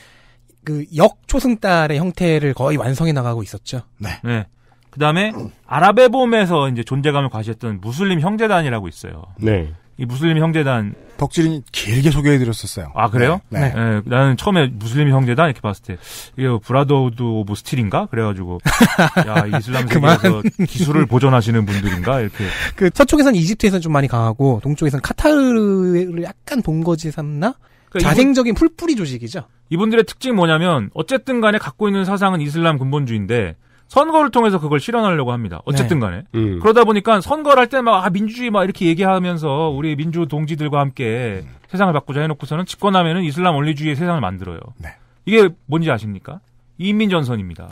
그 역초승달의 형태를 거의 완성해 나가고 있었죠. 네. 네. 그다음에 아랍의 봄에서 이제 존재감을 과시했던 무슬림 형제단이라고 있어요. 네. 이 무슬림 형제단 덕질이 길게 소개해드렸었어요. 아 그래요? 네. 네. 네. 나는 처음에 무슬림 형제단 이렇게 봤을 때 이게 브라더우드 오브 스틸인가 그래가지고 [LAUGHS] 야 이슬람 세계에서 기술을 보존하시는 분들인가 이렇게. 그서쪽에서는 이집트에선 좀 많이 강하고 동쪽에서는 카타르를 약간 본거지 삼나 그러니까 자생적인 풀뿌리 조직이죠. 이분들의 특징이 뭐냐면 어쨌든 간에 갖고 있는 사상은 이슬람 근본주의인데 선거를 통해서 그걸 실현하려고 합니다. 어쨌든 네. 간에. 네. 음. 그러다 보니까 선거를 할 때 막, 아, 민주주의 막 이렇게 얘기하면서 우리 민주 동지들과 함께 음. 세상을 바꾸자 해놓고서는 집권하면은 이슬람 원리주의의 세상을 만들어요. 네. 이게 뭔지 아십니까? 인민전선입니다.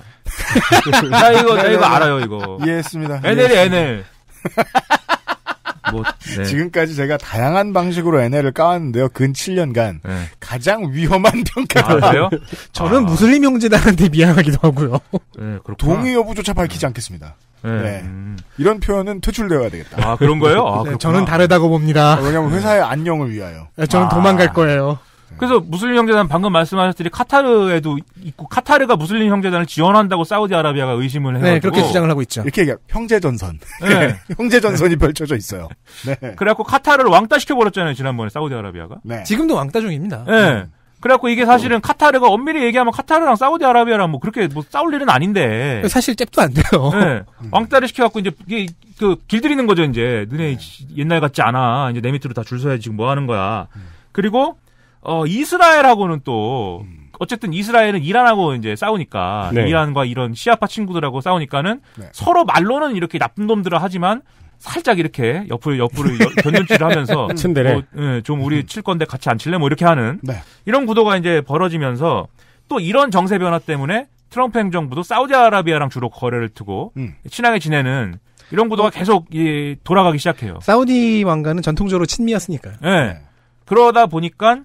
[LAUGHS] 나 이거, 나 이거 알아요, 이거. 이해했습니다. NL이 NL. [LAUGHS] 뭐, 네. 지금까지 제가 다양한 방식으로 NL을 까왔는데요. 근 7년간. 네. 가장 위험한 [LAUGHS] 평가예요. 아, 저는 아. 무슬림 형제들한테 미안하기도 하고요. [LAUGHS] 네, 동의 여부조차 밝히지 네. 않겠습니다. 네. 네. 음. 이런 표현은 퇴출되어야 되겠다. 아, 그런 거예요? 아, 네, 저는 다르다고 봅니다. 아, 왜냐면 네. 회사의 안녕을 위하여. 저는 아. 도망갈 거예요. 네. 그래서 무슬림 형제단 방금 말씀하셨듯이 카타르에도 있고 카타르가 무슬림 형제단을 지원한다고 사우디아라비아가 의심을 해요. 네, 그렇게 주장을 하고 있죠. 이렇게 얘기해요. 형제 전선. 네. [LAUGHS] 형제 전선이 펼쳐져 있어요. 네. 그래갖고 카타르를 왕따 시켜버렸잖아요. 지난번에 사우디아라비아가. 네. 지금도 왕따 중입니다. 네. 그래갖고 이게 사실은 카타르가 엄밀히 얘기하면 카타르랑 사우디아라비아랑 뭐 그렇게 뭐 싸울 일은 아닌데 사실 잽도 안 돼요. 네. 왕따를 시켜갖고 이제 이게 그 길들이는 거죠 이제 눈에 옛날 같지 않아 이제 내 밑으로 다 줄 서야 지금 뭐 하는 거야. 그리고 어, 이스라엘하고는 또 음. 어쨌든 이스라엘은 이란하고 이제 싸우니까 네. 이란과 이런 시아파 친구들하고 싸우니까는 네. 서로 말로는 이렇게 나쁜 놈들을 하지만 살짝 이렇게 옆을 옆으로 [LAUGHS] 견눈질을 하면서 그 뭐, 예, 좀 우리 음. 칠 건데 같이 안 칠래 뭐 이렇게 하는 네. 이런 구도가 이제 벌어지면서 또 이런 정세 변화 때문에 트럼프 행정부도 사우디아라비아랑 주로 거래를 두고 음. 친하게 지내는 이런 구도가 어. 계속 예, 돌아가기 시작해요. 사우디 왕가는 전통적으로 친미였으니까요. 예. 그러다 보니까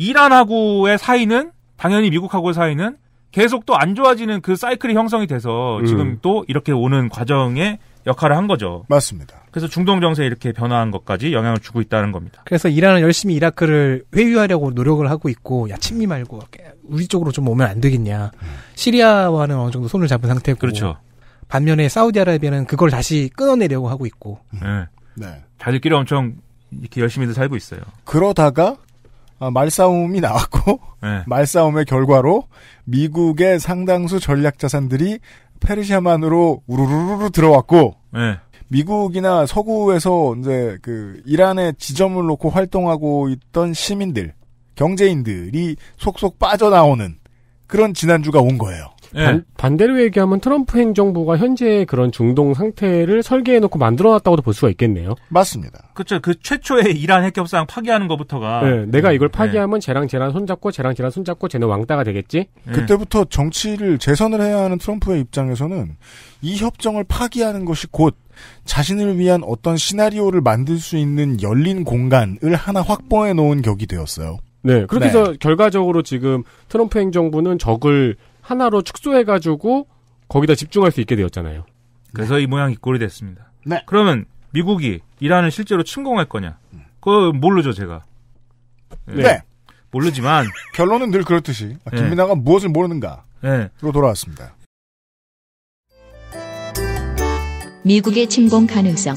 이란하고의 사이는 당연히 미국하고의 사이는 계속 또 안 좋아지는 그 사이클이 형성이 돼서 음. 지금 또 이렇게 오는 과정에 역할을 한 거죠. 맞습니다. 그래서 중동 정세에 이렇게 변화한 것까지 영향을 주고 있다는 겁니다. 그래서 이란은 열심히 이라크를 회유하려고 노력을 하고 있고 야친미 말고 우리 쪽으로 좀 오면 안 되겠냐. 음. 시리아와는 어느 정도 손을 잡은 상태고. 그렇죠. 반면에 사우디아라비아는 그걸 다시 끊어내려고 하고 있고. 네. 네. 자들끼리 엄청 이렇게 열심히들 살고 있어요. 그러다가 어, 말싸움이 나왔고 네. [LAUGHS] 말싸움의 결과로 미국의 상당수 전략 자산들이 페르시아만으로 우르르르 들어왔고 네. 미국이나 서구에서 이제 그 이란에 지점을 놓고 활동하고 있던 시민들 경제인들이 속속 빠져나오는 그런 지난주가 온 거예요. 네. 반, 예. 대로 얘기하면 트럼프 행정부가 현재의 그런 중동 상태를 설계해놓고 만들어놨다고도 볼 수가 있겠네요. 맞습니다. 그렇죠. 그 최초의 이란 핵협상 파기하는 것부터가 네, 내가 음, 이걸 예. 파기하면 쟤랑 쟤랑 손잡고 쟤랑 쟤랑 손잡고 쟤는 왕따가 되겠지. 그때부터 정치를 재선을 해야 하는 트럼프의 입장에서는 이 협정을 파기하는 것이 곧 자신을 위한 어떤 시나리오를 만들 수 있는 열린 공간을 하나 확보해 놓은 격이 되었어요. 네. 그렇게 네. 해서 네. 결과적으로 지금 트럼프 행정부는 적을 하나로 축소해가지고 거기다 집중할 수 있게 되었잖아요. 그래서 네. 이 모양 이 꼴이 됐습니다. 네. 그러면 미국이 이란을 실제로 침공할 거냐? 그거 모르죠, 제가. 네. 네. 모르지만. [LAUGHS] 결론은 늘 그렇듯이 네. 김민아가 무엇을 모르는가로 네. 돌아왔습니다. 미국의 침공 가능성.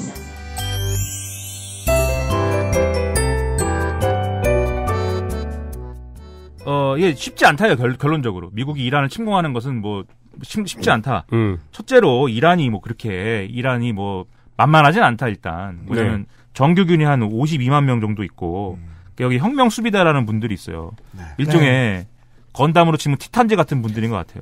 어, 이게 예, 쉽지 않다요, 결, 론적으로 미국이 이란을 침공하는 것은 뭐, 쉽, 지 음. 않다. 음. 첫째로, 이란이 뭐, 그렇게, 이란이 뭐, 만만하진 않다, 일단. 우리는 네. 정규군이 한 52만 명 정도 있고, 음. 여기 혁명수비다라는 분들이 있어요. 네. 일종의 네. 건담으로 치면 티탄제 같은 분들인 것 같아요.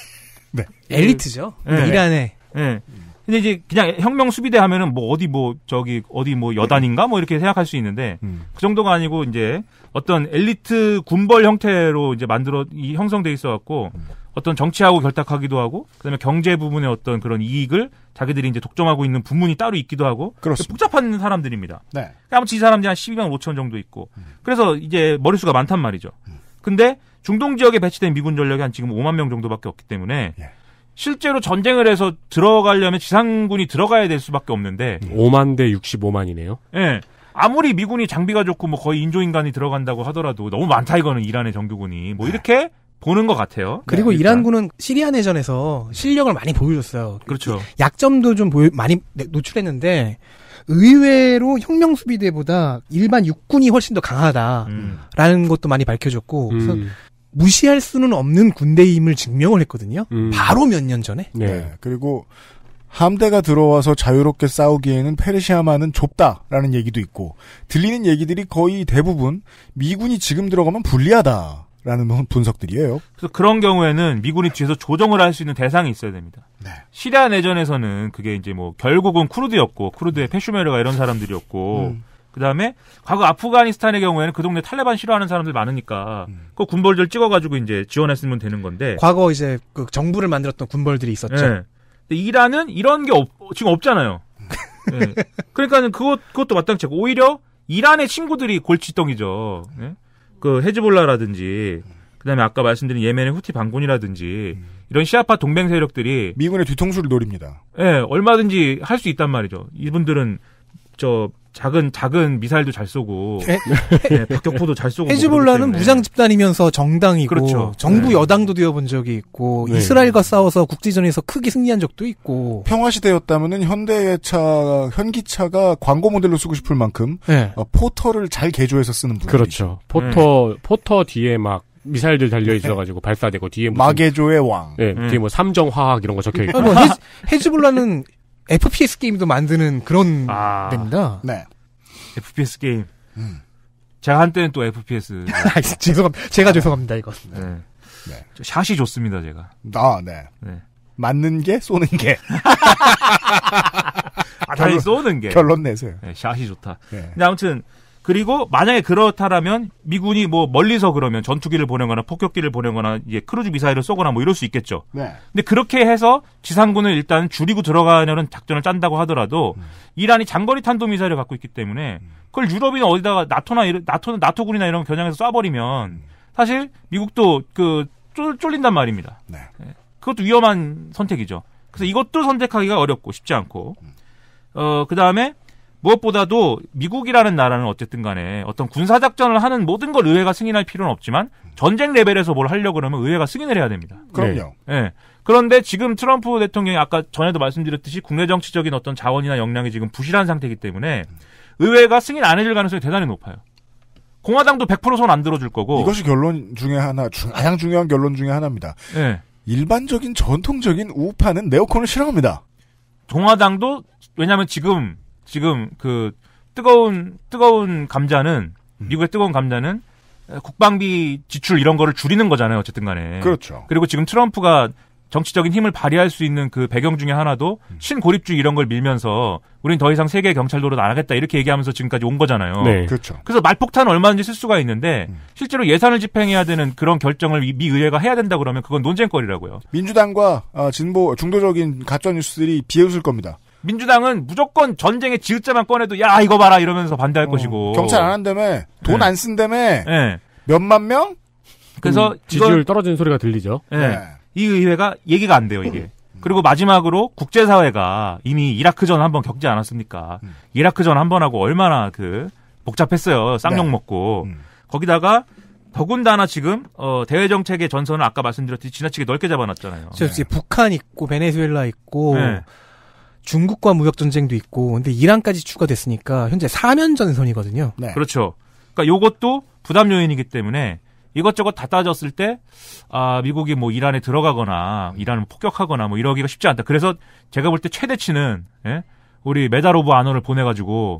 [LAUGHS] 네. 엘리트죠. 네. 이란의. 네. 음. 근데 이제 그냥 혁명 수비대 하면은 뭐 어디 뭐 저기 어디 뭐 여단인가 뭐 이렇게 생각할 수 있는데 음. 그 정도가 아니고 이제 어떤 엘리트 군벌 형태로 이제 만들어 이 형성돼 있어 갖고 음. 어떤 정치하고 결탁하기도 하고 그다음에 경제 부분의 어떤 그런 이익을 자기들이 이제 독점하고 있는 부문이 따로 있기도 하고 복잡한 사람들입니다. 네. 그러니까 아무튼 이 사람들이 한 12만 5천 정도 있고 음. 그래서 이제 머릿수가 많단 말이죠. 음. 근데 중동 지역에 배치된 미군 전력이 한 지금 5만 명 정도밖에 없기 때문에 예. 실제로 전쟁을 해서 들어가려면 지상군이 들어가야 될 수밖에 없는데 5만 대 65만이네요. 예. 네. 아무리 미군이 장비가 좋고 뭐 거의 인조인간이 들어간다고 하더라도 너무 많다 이거는 이란의 정규군이 뭐 네. 이렇게 보는 것 같아요. 그리고 네, 이란군은 시리아 내전에서 실력을 많이 보여줬어요. 그렇죠. 약점도 좀 보여, 많이 네, 노출했는데 의외로 혁명 수비대보다 일반 육군이 훨씬 더 강하다라는 음. 것도 많이 밝혀졌고 음. 무시할 수는 없는 군대임을 증명을 했거든요. 음. 바로 몇 년 전에. 네. 네. 그리고 함대가 들어와서 자유롭게 싸우기에는 페르시아만은 좁다라는 얘기도 있고 들리는 얘기들이 거의 대부분 미군이 지금 들어가면 불리하다라는 [LAUGHS] 분석들이에요. 그래서 그런 경우에는 미군이 뒤에서 조정을 할 수 있는 대상이 있어야 됩니다. 네. 시리아 내전에서는 그게 이제 뭐 결국은 쿠르드였고 쿠르드의 페슈메르가 이런 사람들이었고 음. 그다음에 과거 아프가니스탄의 경우에는 그 동네 탈레반 싫어하는 사람들 많으니까 음. 그 군벌들 찍어가지고 이제 지원했으면 되는 건데 과거 이제 그 정부를 만들었던 군벌들이 있었죠. 네. 근데 이란은 이런 게 없, 지금 없잖아요. [LAUGHS] 네. 그러니까는 그것 그것도 마땅치 않고 오히려 이란의 친구들이 골칫덩이죠. 네? 그 헤즈볼라라든지 그다음에 아까 말씀드린 예멘의 후티 반군이라든지 음. 이런 시아파 동맹 세력들이 미군의 뒤통수를 노립니다. 예, 얼마든지 할 수 있단 말이죠. 이분들은 저 작은 작은 미사일도 잘 쏘고 네, 예, 박격포도 잘 쏘고 헤즈볼라는 뭐 무장 집단이면서 정당이고 그렇죠. 정부 네. 여당도 되어본 적이 있고 네. 이스라엘과 싸워서 국제전에서 크게 승리한 적도 있고 평화 시대였다면은 현대차 현기차가 광고 모델로 쓰고 싶을 만큼 네. 어, 포터를 잘 개조해서 쓰는 분이 그렇죠 포터 네. 포터 뒤에 막 미사일들 달려 있어가지고 발사되고 뒤에 무슨, 마개조의 왕, 네, 뒤에 음. 뭐 삼정 화학 이런 거 적혀 있고. 아, 뭐 헤즈볼라는 FPS 게임도 만드는 그런 아, 데입니다. 네. FPS 게임. 음. 제가 한때는 또 FPS. [LAUGHS] 죄송합니다. 제가 아, 죄송합니다, 이건. 네. 네. 네. 샷이 좋습니다, 제가. 아, 네. 네. 맞는 게, 쏘는 게. [LAUGHS] 아, 다시 쏘는 게. 결론 내세요. 네, 샷이 좋다. 네. 근데 아무튼, 그리고 만약에 그렇다라면 미군이 뭐 멀리서 그러면 전투기를 보내거나 폭격기를 보내거나 이제 크루즈 미사일을 쏘거나 뭐 이럴 수 있겠죠. 네. 근데 그렇게 해서 지상군을 일단 줄이고 들어가려는 작전을 짠다고 하더라도 음. 이란이 장거리 탄도 미사일을 갖고 있기 때문에 음. 그걸 유럽이나 어디다가 나토나 이런 나토 나토군이나 이런 겨냥해서 쏴버리면 음. 사실 미국도 그 쫄, 쫄린단 말입니다. 네. 예. 그것도 위험한 선택이죠. 그래서 음. 이것도 선택하기가 어렵고 쉽지 않고 어그 다음에 무엇보다도 미국이라는 나라는 어쨌든 간에 어떤 군사작전을 하는 모든 걸 의회가 승인할 필요는 없지만 전쟁 레벨에서 뭘 하려고 그러면 의회가 승인을 해야 됩니다. 그럼요. 예. 네. 그런데 지금 트럼프 대통령이 아까 전에도 말씀드렸듯이 국내 정치적인 어떤 자원이나 역량이 지금 부실한 상태이기 때문에 의회가 승인 안 해줄 가능성이 대단히 높아요. 공화당도 100%손 안 들어줄 거고. 이것이 결론 중에 하나, 중, 가장 중요한 결론 중에 하나입니다. 예. 네. 일반적인 전통적인 우파는 네오콘을 싫어합니다. 공화당도 왜냐하면 지금 지금 그 뜨거운 뜨거운 감자는 음. 미국의 뜨거운 감자는 국방비 지출 이런 거를 줄이는 거잖아요. 어쨌든 간에. 그렇죠. 그리고 지금 트럼프가 정치적인 힘을 발휘할 수 있는 그 배경 중에 하나도 음. 신고립주의 이런 걸 밀면서 우린 더 이상 세계 경찰 도로 안 하겠다 이렇게 얘기하면서 지금까지 온 거잖아요. 네. 그렇죠. 그래서 말폭탄 얼마든지 쓸 수가 있는데 음. 실제로 예산을 집행해야 되는 그런 결정을 미 의회가 해야 된다 그러면 그건 논쟁거리라고요. 민주당과 어, 진보 중도적인 가짜 뉴스들이 비웃을 겁니다. 민주당은 무조건 전쟁의 지읒자만 꺼내도 야 이거 봐라 이러면서 반대할 어, 것이고 경찰 안 한다며 돈안 네. 쓴다며 네. 몇만 명? 그래서 음, 지지율 떨어지는 소리가 들리죠. 네. 이 의회가 얘기가 안 돼요 이게. 음. 그리고 마지막으로 국제사회가 이미 이라크전 한 번 겪지 않았습니까? 음. 이라크전 한번 하고 얼마나 그 복잡했어요. 쌍욕 네. 먹고. 음. 거기다가 더군다나 지금 어 대외 정책의 전선을 아까 말씀드렸듯이 지나치게 넓게 잡아놨잖아요. 네. 북한 있고 베네수엘라 있고 네. 중국과 무역 전쟁도 있고 근데 이란까지 추가됐으니까 현재 4면 전선이거든요. 네. 그렇죠. 그러니까 요것도 부담 요인이기 때문에 이것저것 다 따졌을 때 아, 미국이 뭐 이란에 들어가거나 이란을 폭격하거나 뭐 이러기가 쉽지 않다. 그래서 제가 볼 때 최대치는 예? 우리 메달오브아원을 보내 가지고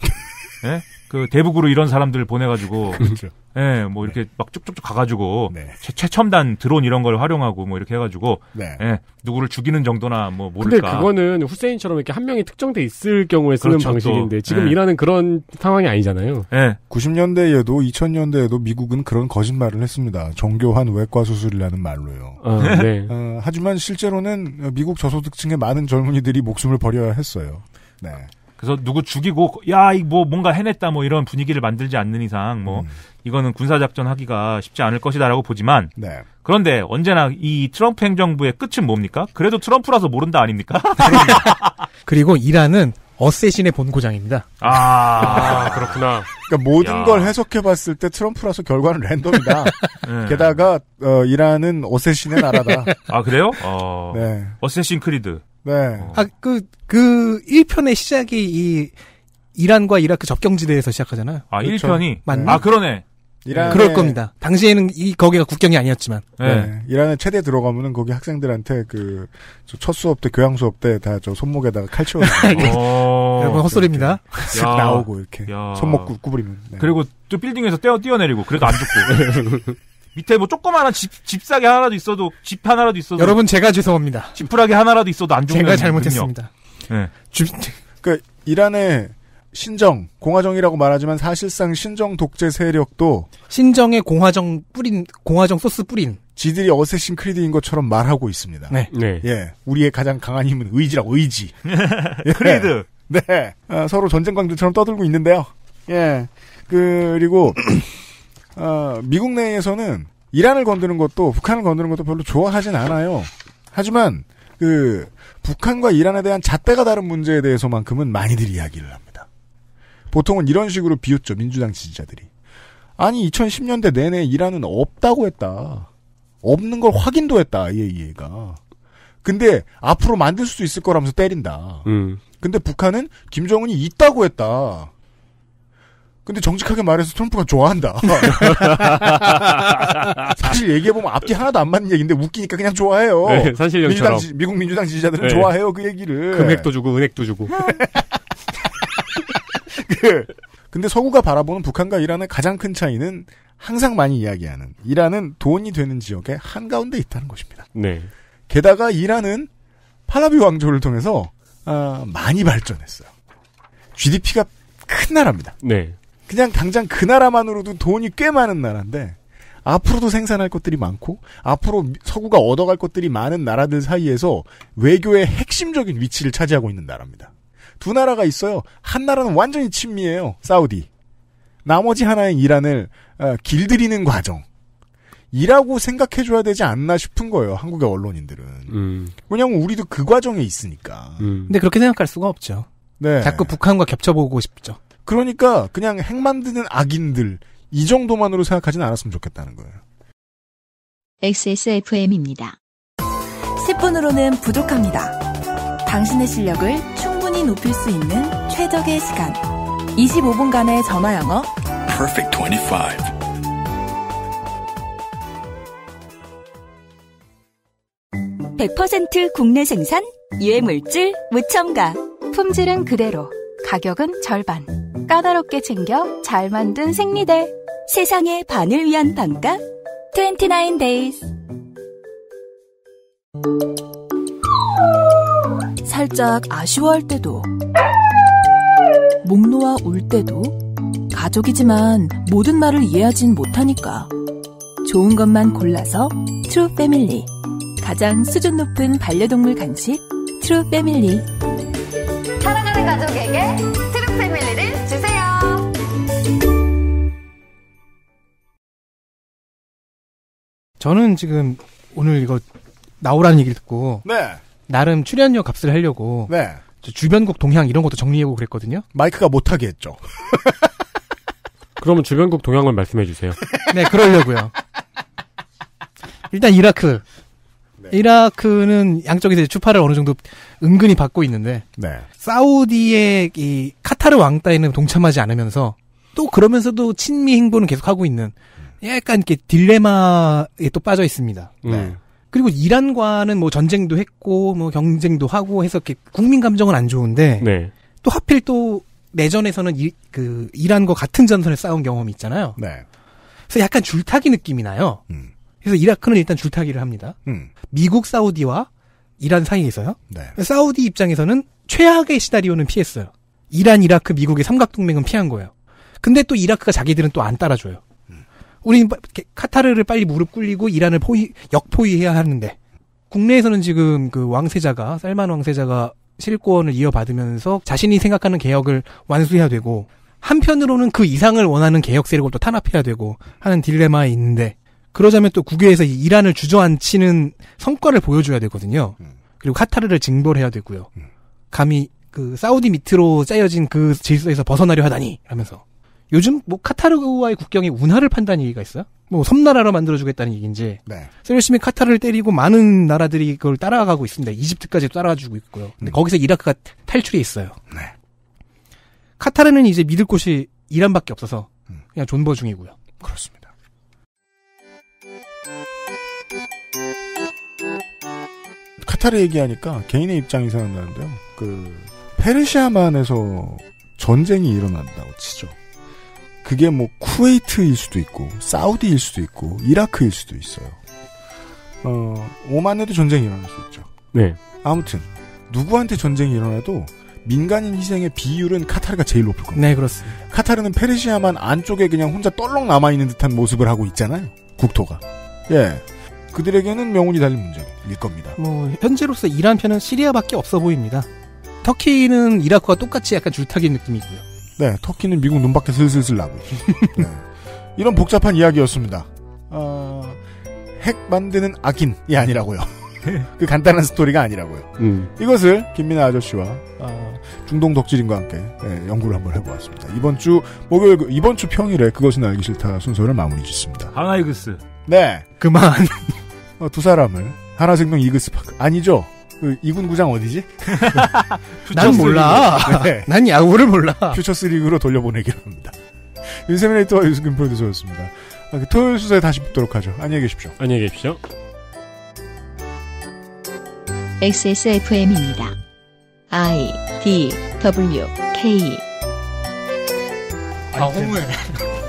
예? 그 대북으로 이런 사람들 보내가지고 [LAUGHS] 그렇죠. 예, 뭐 이렇게 네. 막 쭉쭉쭉 가가지고 네. 최, 첨단 드론 이런 걸 활용하고 뭐 이렇게 해가지고 네. 예, 누구를 죽이는 정도나 뭐 모를까. 근데 그거는 후세인처럼 이렇게 한 명이 특정돼 있을 경우에 쓰는 그렇죠, 방식인데 지금 예. 일하는 그런 상황이 아니잖아요. 예. 90년대에도 2000년대에도 미국은 그런 거짓말을 했습니다. 정교한 외과 수술이라는 말로요. 아, 네. [LAUGHS] 어, 하지만 실제로는 미국 저소득층의 많은 젊은이들이 목숨을 버려야 했어요. 네. 그래서 누구 죽이고 야이 뭐 뭔가 해냈다 뭐 이런 분위기를 만들지 않는 이상 뭐 음. 이거는 군사 작전 하기가 쉽지 않을 것이다라고 보지만 네. 그런데 언제나 이 트럼프 행정부의 끝은 뭡니까? 그래도 트럼프라서 모른다 아닙니까? [LAUGHS] 그리고 이란은 어쌔신의 본고장입니다. 아, 아, 그렇구나. 그러니까 모든 야. 걸 해석해봤을 때 트럼프라서 결과는 랜덤이다. [LAUGHS] 네. 게다가 어, 이란은 어쌔신의 나라다. 아 그래요? 어... 네. 어쌔신 크리드. 네. 아, 그, 그 1편의 시작이 이 이란과 이라크 접경지대에서 시작하잖아요. 아, 그 그렇죠. 1편이? 맞나? 네. 아, 그러네. 이란 그럴 겁니다. 당시에는 이 거기가 국경이 아니었지만. 네. 네. 이란에 최대 들어가면은 거기 학생들한테 그 첫 수업 때 교양 수업 때 다 저 손목에다가 칼 치워. [LAUGHS] 네. 여러분 헛소리입니다. 이렇게 나오고 이렇게 손목 구, 부리면 네. 그리고 또 빌딩에서 떼어 뛰어내리고 그래도 안 죽고. [LAUGHS] 밑에 뭐 조그마한 집, 집사기 하나라도 있어도 집 하나라도 있어도 여러분 제가 죄송합니다. 지푸라기 하나라도 있어도 안 좋은 제가 잘못했습니다. 네. 그 이란의 신정 공화정이라고 말하지만 사실상 신정 독재 세력도 신정의 공화정 뿌린 공화정 소스 뿌린 지들이 어세신 크리드인 것처럼 말하고 있습니다. 네. 네. 예. 우리의 가장 강한 힘은 의지라고 의지. [LAUGHS] 예. 크리드. 네. 어, 서로 전쟁 광주처럼 떠들고 있는데요. 예. 그리고 어, 미국 내에서는 이란을 건드는 것도 북한을 건드는 것도 별로 좋아하진 않아요. 하지만 그 북한과 이란에 대한 잣대가 다른 문제에 대해서만큼은 많이들 이야기를 합니다. 보통은 이런 식으로 비웃죠 민주당 지지자들이. 아니 2010년대 내내 이란은 없다고 했다. 없는 걸 확인도 했다 이 얘기가. 근데 앞으로 만들 수도 있을 거라면서 때린다. 음. 근데 북한은 김정은이 있다고 했다. 근데 정직하게 말해서 트럼프가 좋아한다. [LAUGHS] 사실 얘기해보면 앞뒤 하나도 안 맞는 얘기인데 웃기니까 그냥 좋아해요. 네, 사실 민주당 지, 미국 민주당 지지자들은 네. 좋아해요 그 얘기를. 금액도 주고 은액도 주고. 아. [LAUGHS] 그, 근데 서구가 바라보는 북한과 이란의 가장 큰 차이는 항상 많이 이야기하는 이란은 돈이 되는 지역의 한가운데 있다는 것입니다. 네. 게다가 이란은 파라비 왕조를 통해서 아, 많이 발전했어요. GDP가 큰 나라입니다. 네. 그냥 당장 그 나라만으로도 돈이 꽤 많은 나라인데 앞으로도 생산할 것들이 많고 앞으로 서구가 얻어갈 것들이 많은 나라들 사이에서 외교의 핵심적인 위치를 차지하고 있는 나라입니다. 두 나라가 있어요. 한 나라는 완전히 친미예요. 사우디. 나머지 하나의 이란을 어, 길들이는 과정. 이라고 생각해줘야 되지 않나 싶은 거예요. 한국의 언론인들은. 음. 왜냐하면 우리도 그 과정에 있으니까. 음. 근데 그렇게 생각할 수가 없죠. 네. 자꾸 북한과 겹쳐보고 싶죠. 그러니까 그냥 핵 만드는 악인들 이 정도만으로 생각하지는 않았으면 좋겠다는 거예요. XSFM입니다. 10분으로는 부족합니다. 당신의 실력을 충분히 높일 수 있는 최적의 시간. 25분간의 전화 영어. Perfect 25. 백퍼센 국내 생산, 유해물질, 무첨가. 품질은 그대로, 가격은 절반. 까다롭게 챙겨 잘 만든 생리대. 세상의 반을 위한 반값 29 days. 살짝 아쉬워할 때도 목 놓아 울 때도 가족이지만 모든 말을 이해하진 못하니까 좋은 것만 골라서 트루 패밀리 가장 수준 높은 반려동물 간식 트루 패밀리 사랑하는 가족에게 트루 패밀리 저는 지금 오늘 이거 나오라는 얘기를 듣고 네. 나름 출연료 값을 하려고 네. 주변국 동향 이런 것도 정리해보고 그랬거든요. 마이크가 못하게 했죠. [LAUGHS] 그러면 주변국 동향을 말씀해 주세요. [LAUGHS] 네, 그러려고요. 일단 이라크. 네. 이라크는 양쪽에서 추파를 어느 정도 은근히 받고 있는데 네. 사우디의 이 카타르 왕따에는 동참하지 않으면서 또 그러면서도 친미 행보는 계속하고 있는 음. 약간 이렇게 딜레마에 또 빠져 있습니다. 네. 네. 그리고 이란과는 뭐 전쟁도 했고 뭐 경쟁도 하고 해서 이렇게 국민 감정은 안 좋은데 네. 또 하필 또 내전에서는 이, 그 이란과 같은 전선에 싸운 경험이 있잖아요. 네. 그래서 약간 줄타기 느낌이 나요. 음. 그래서 이라크는 일단 줄타기를 합니다. 음. 미국 사우디와 이란 사이에서요. 네. 사우디 입장에서는 최악의 시나리오는 피했어요. 이란, 이라크, 미국의 삼각동맹은 피한 거예요. 근데 또 이라크가 자기들은 또 안 따라줘요. 우리는 뭐 카타르를 빨리 무릎 꿇리고 이란을 포위, 역포위해야 하는데 국내에서는 지금 그 왕세자가 살만 왕세자가 실권을 이어받으면서 자신이 생각하는 개혁을 완수해야 되고 한편으로는 그 이상을 원하는 개혁 세력을 또 탄압해야 되고 하는 딜레마에 있는데 그러자면 또 국외에서 이란을 주저앉히는 성과를 보여줘야 되거든요. 음. 그리고 카타르를 징벌해야 되고요. 음. 감히 그 사우디 밑으로 짜여진 그 질서에서 벗어나려 하다니 하면서 요즘 뭐 카타르와의 국경이 운하를 판다는 얘기가 있어요. 뭐 섬나라로 만들어주겠다는 얘기인지. 네. 세르심이 카타르를 때리고 많은 나라들이 그걸 따라가고 있습니다. 이집트까지 따라와주고 있고요. 근데 음. 거기서 이라크가 탈출해 있어요. 네. 카타르는 이제 믿을 곳이 이란밖에 없어서 음. 그냥 존버 중이고요. 그렇습니다. 카타르 얘기하니까 개인의 입장이 생각나는데요. 그 페르시아만에서 전쟁이 일어난다고 치죠. 그게 뭐 쿠웨이트일 수도 있고 사우디일 수도 있고 이라크일 수도 있어요. 어, 오만에도 전쟁이 일어날 수 있죠. 네. 아무튼 누구한테 전쟁이 일어나도 민간인 희생의 비율은 카타르가 제일 높을 겁니다. 네, 그렇습니다. 카타르는 페르시아만 안쪽에 그냥 혼자 떨렁 남아 있는 듯한 모습을 하고 있잖아요. 국토가. 예. 그들에게는 명운이 달린 문제일 겁니다. 뭐 현재로서 이란 편은 시리아밖에 없어 보입니다. 터키는 이라크와 똑같이 약간 줄타기 느낌이고요. 네, 터키는 미국 눈 밖에 슬슬슬 나고. [LAUGHS] 네. 이런 복잡한 이야기였습니다. 어, 핵 만드는 악인이 아니라고요. [LAUGHS] 그 간단한 스토리가 아니라고요. 음. 이것을 김민아 아저씨와 아... 중동 덕질인과 함께 네, 연구를 한번 해보았습니다. 이번 주 목요일 그, 이번 주 평일에 그것은 알기 싫다 순서를 마무리 짓습니다. 하나 이그스. 네. 그만. 어, 두 사람을 하나생명 이그스 파크 아니죠? 그 이군 구장 어디지? [LAUGHS] 난 몰라. 네. 난 야구를 몰라. 퓨처스 리그로 돌려보내기로 합니다. 윤세민 에이터와 유승균 프로듀서였습니다. 아, 그 토요일 수사에 다시 뵙도록 하죠. 안녕히 계십시오. 안녕히 계십시오. XSFM입니다. I D W K. 아, 허무해.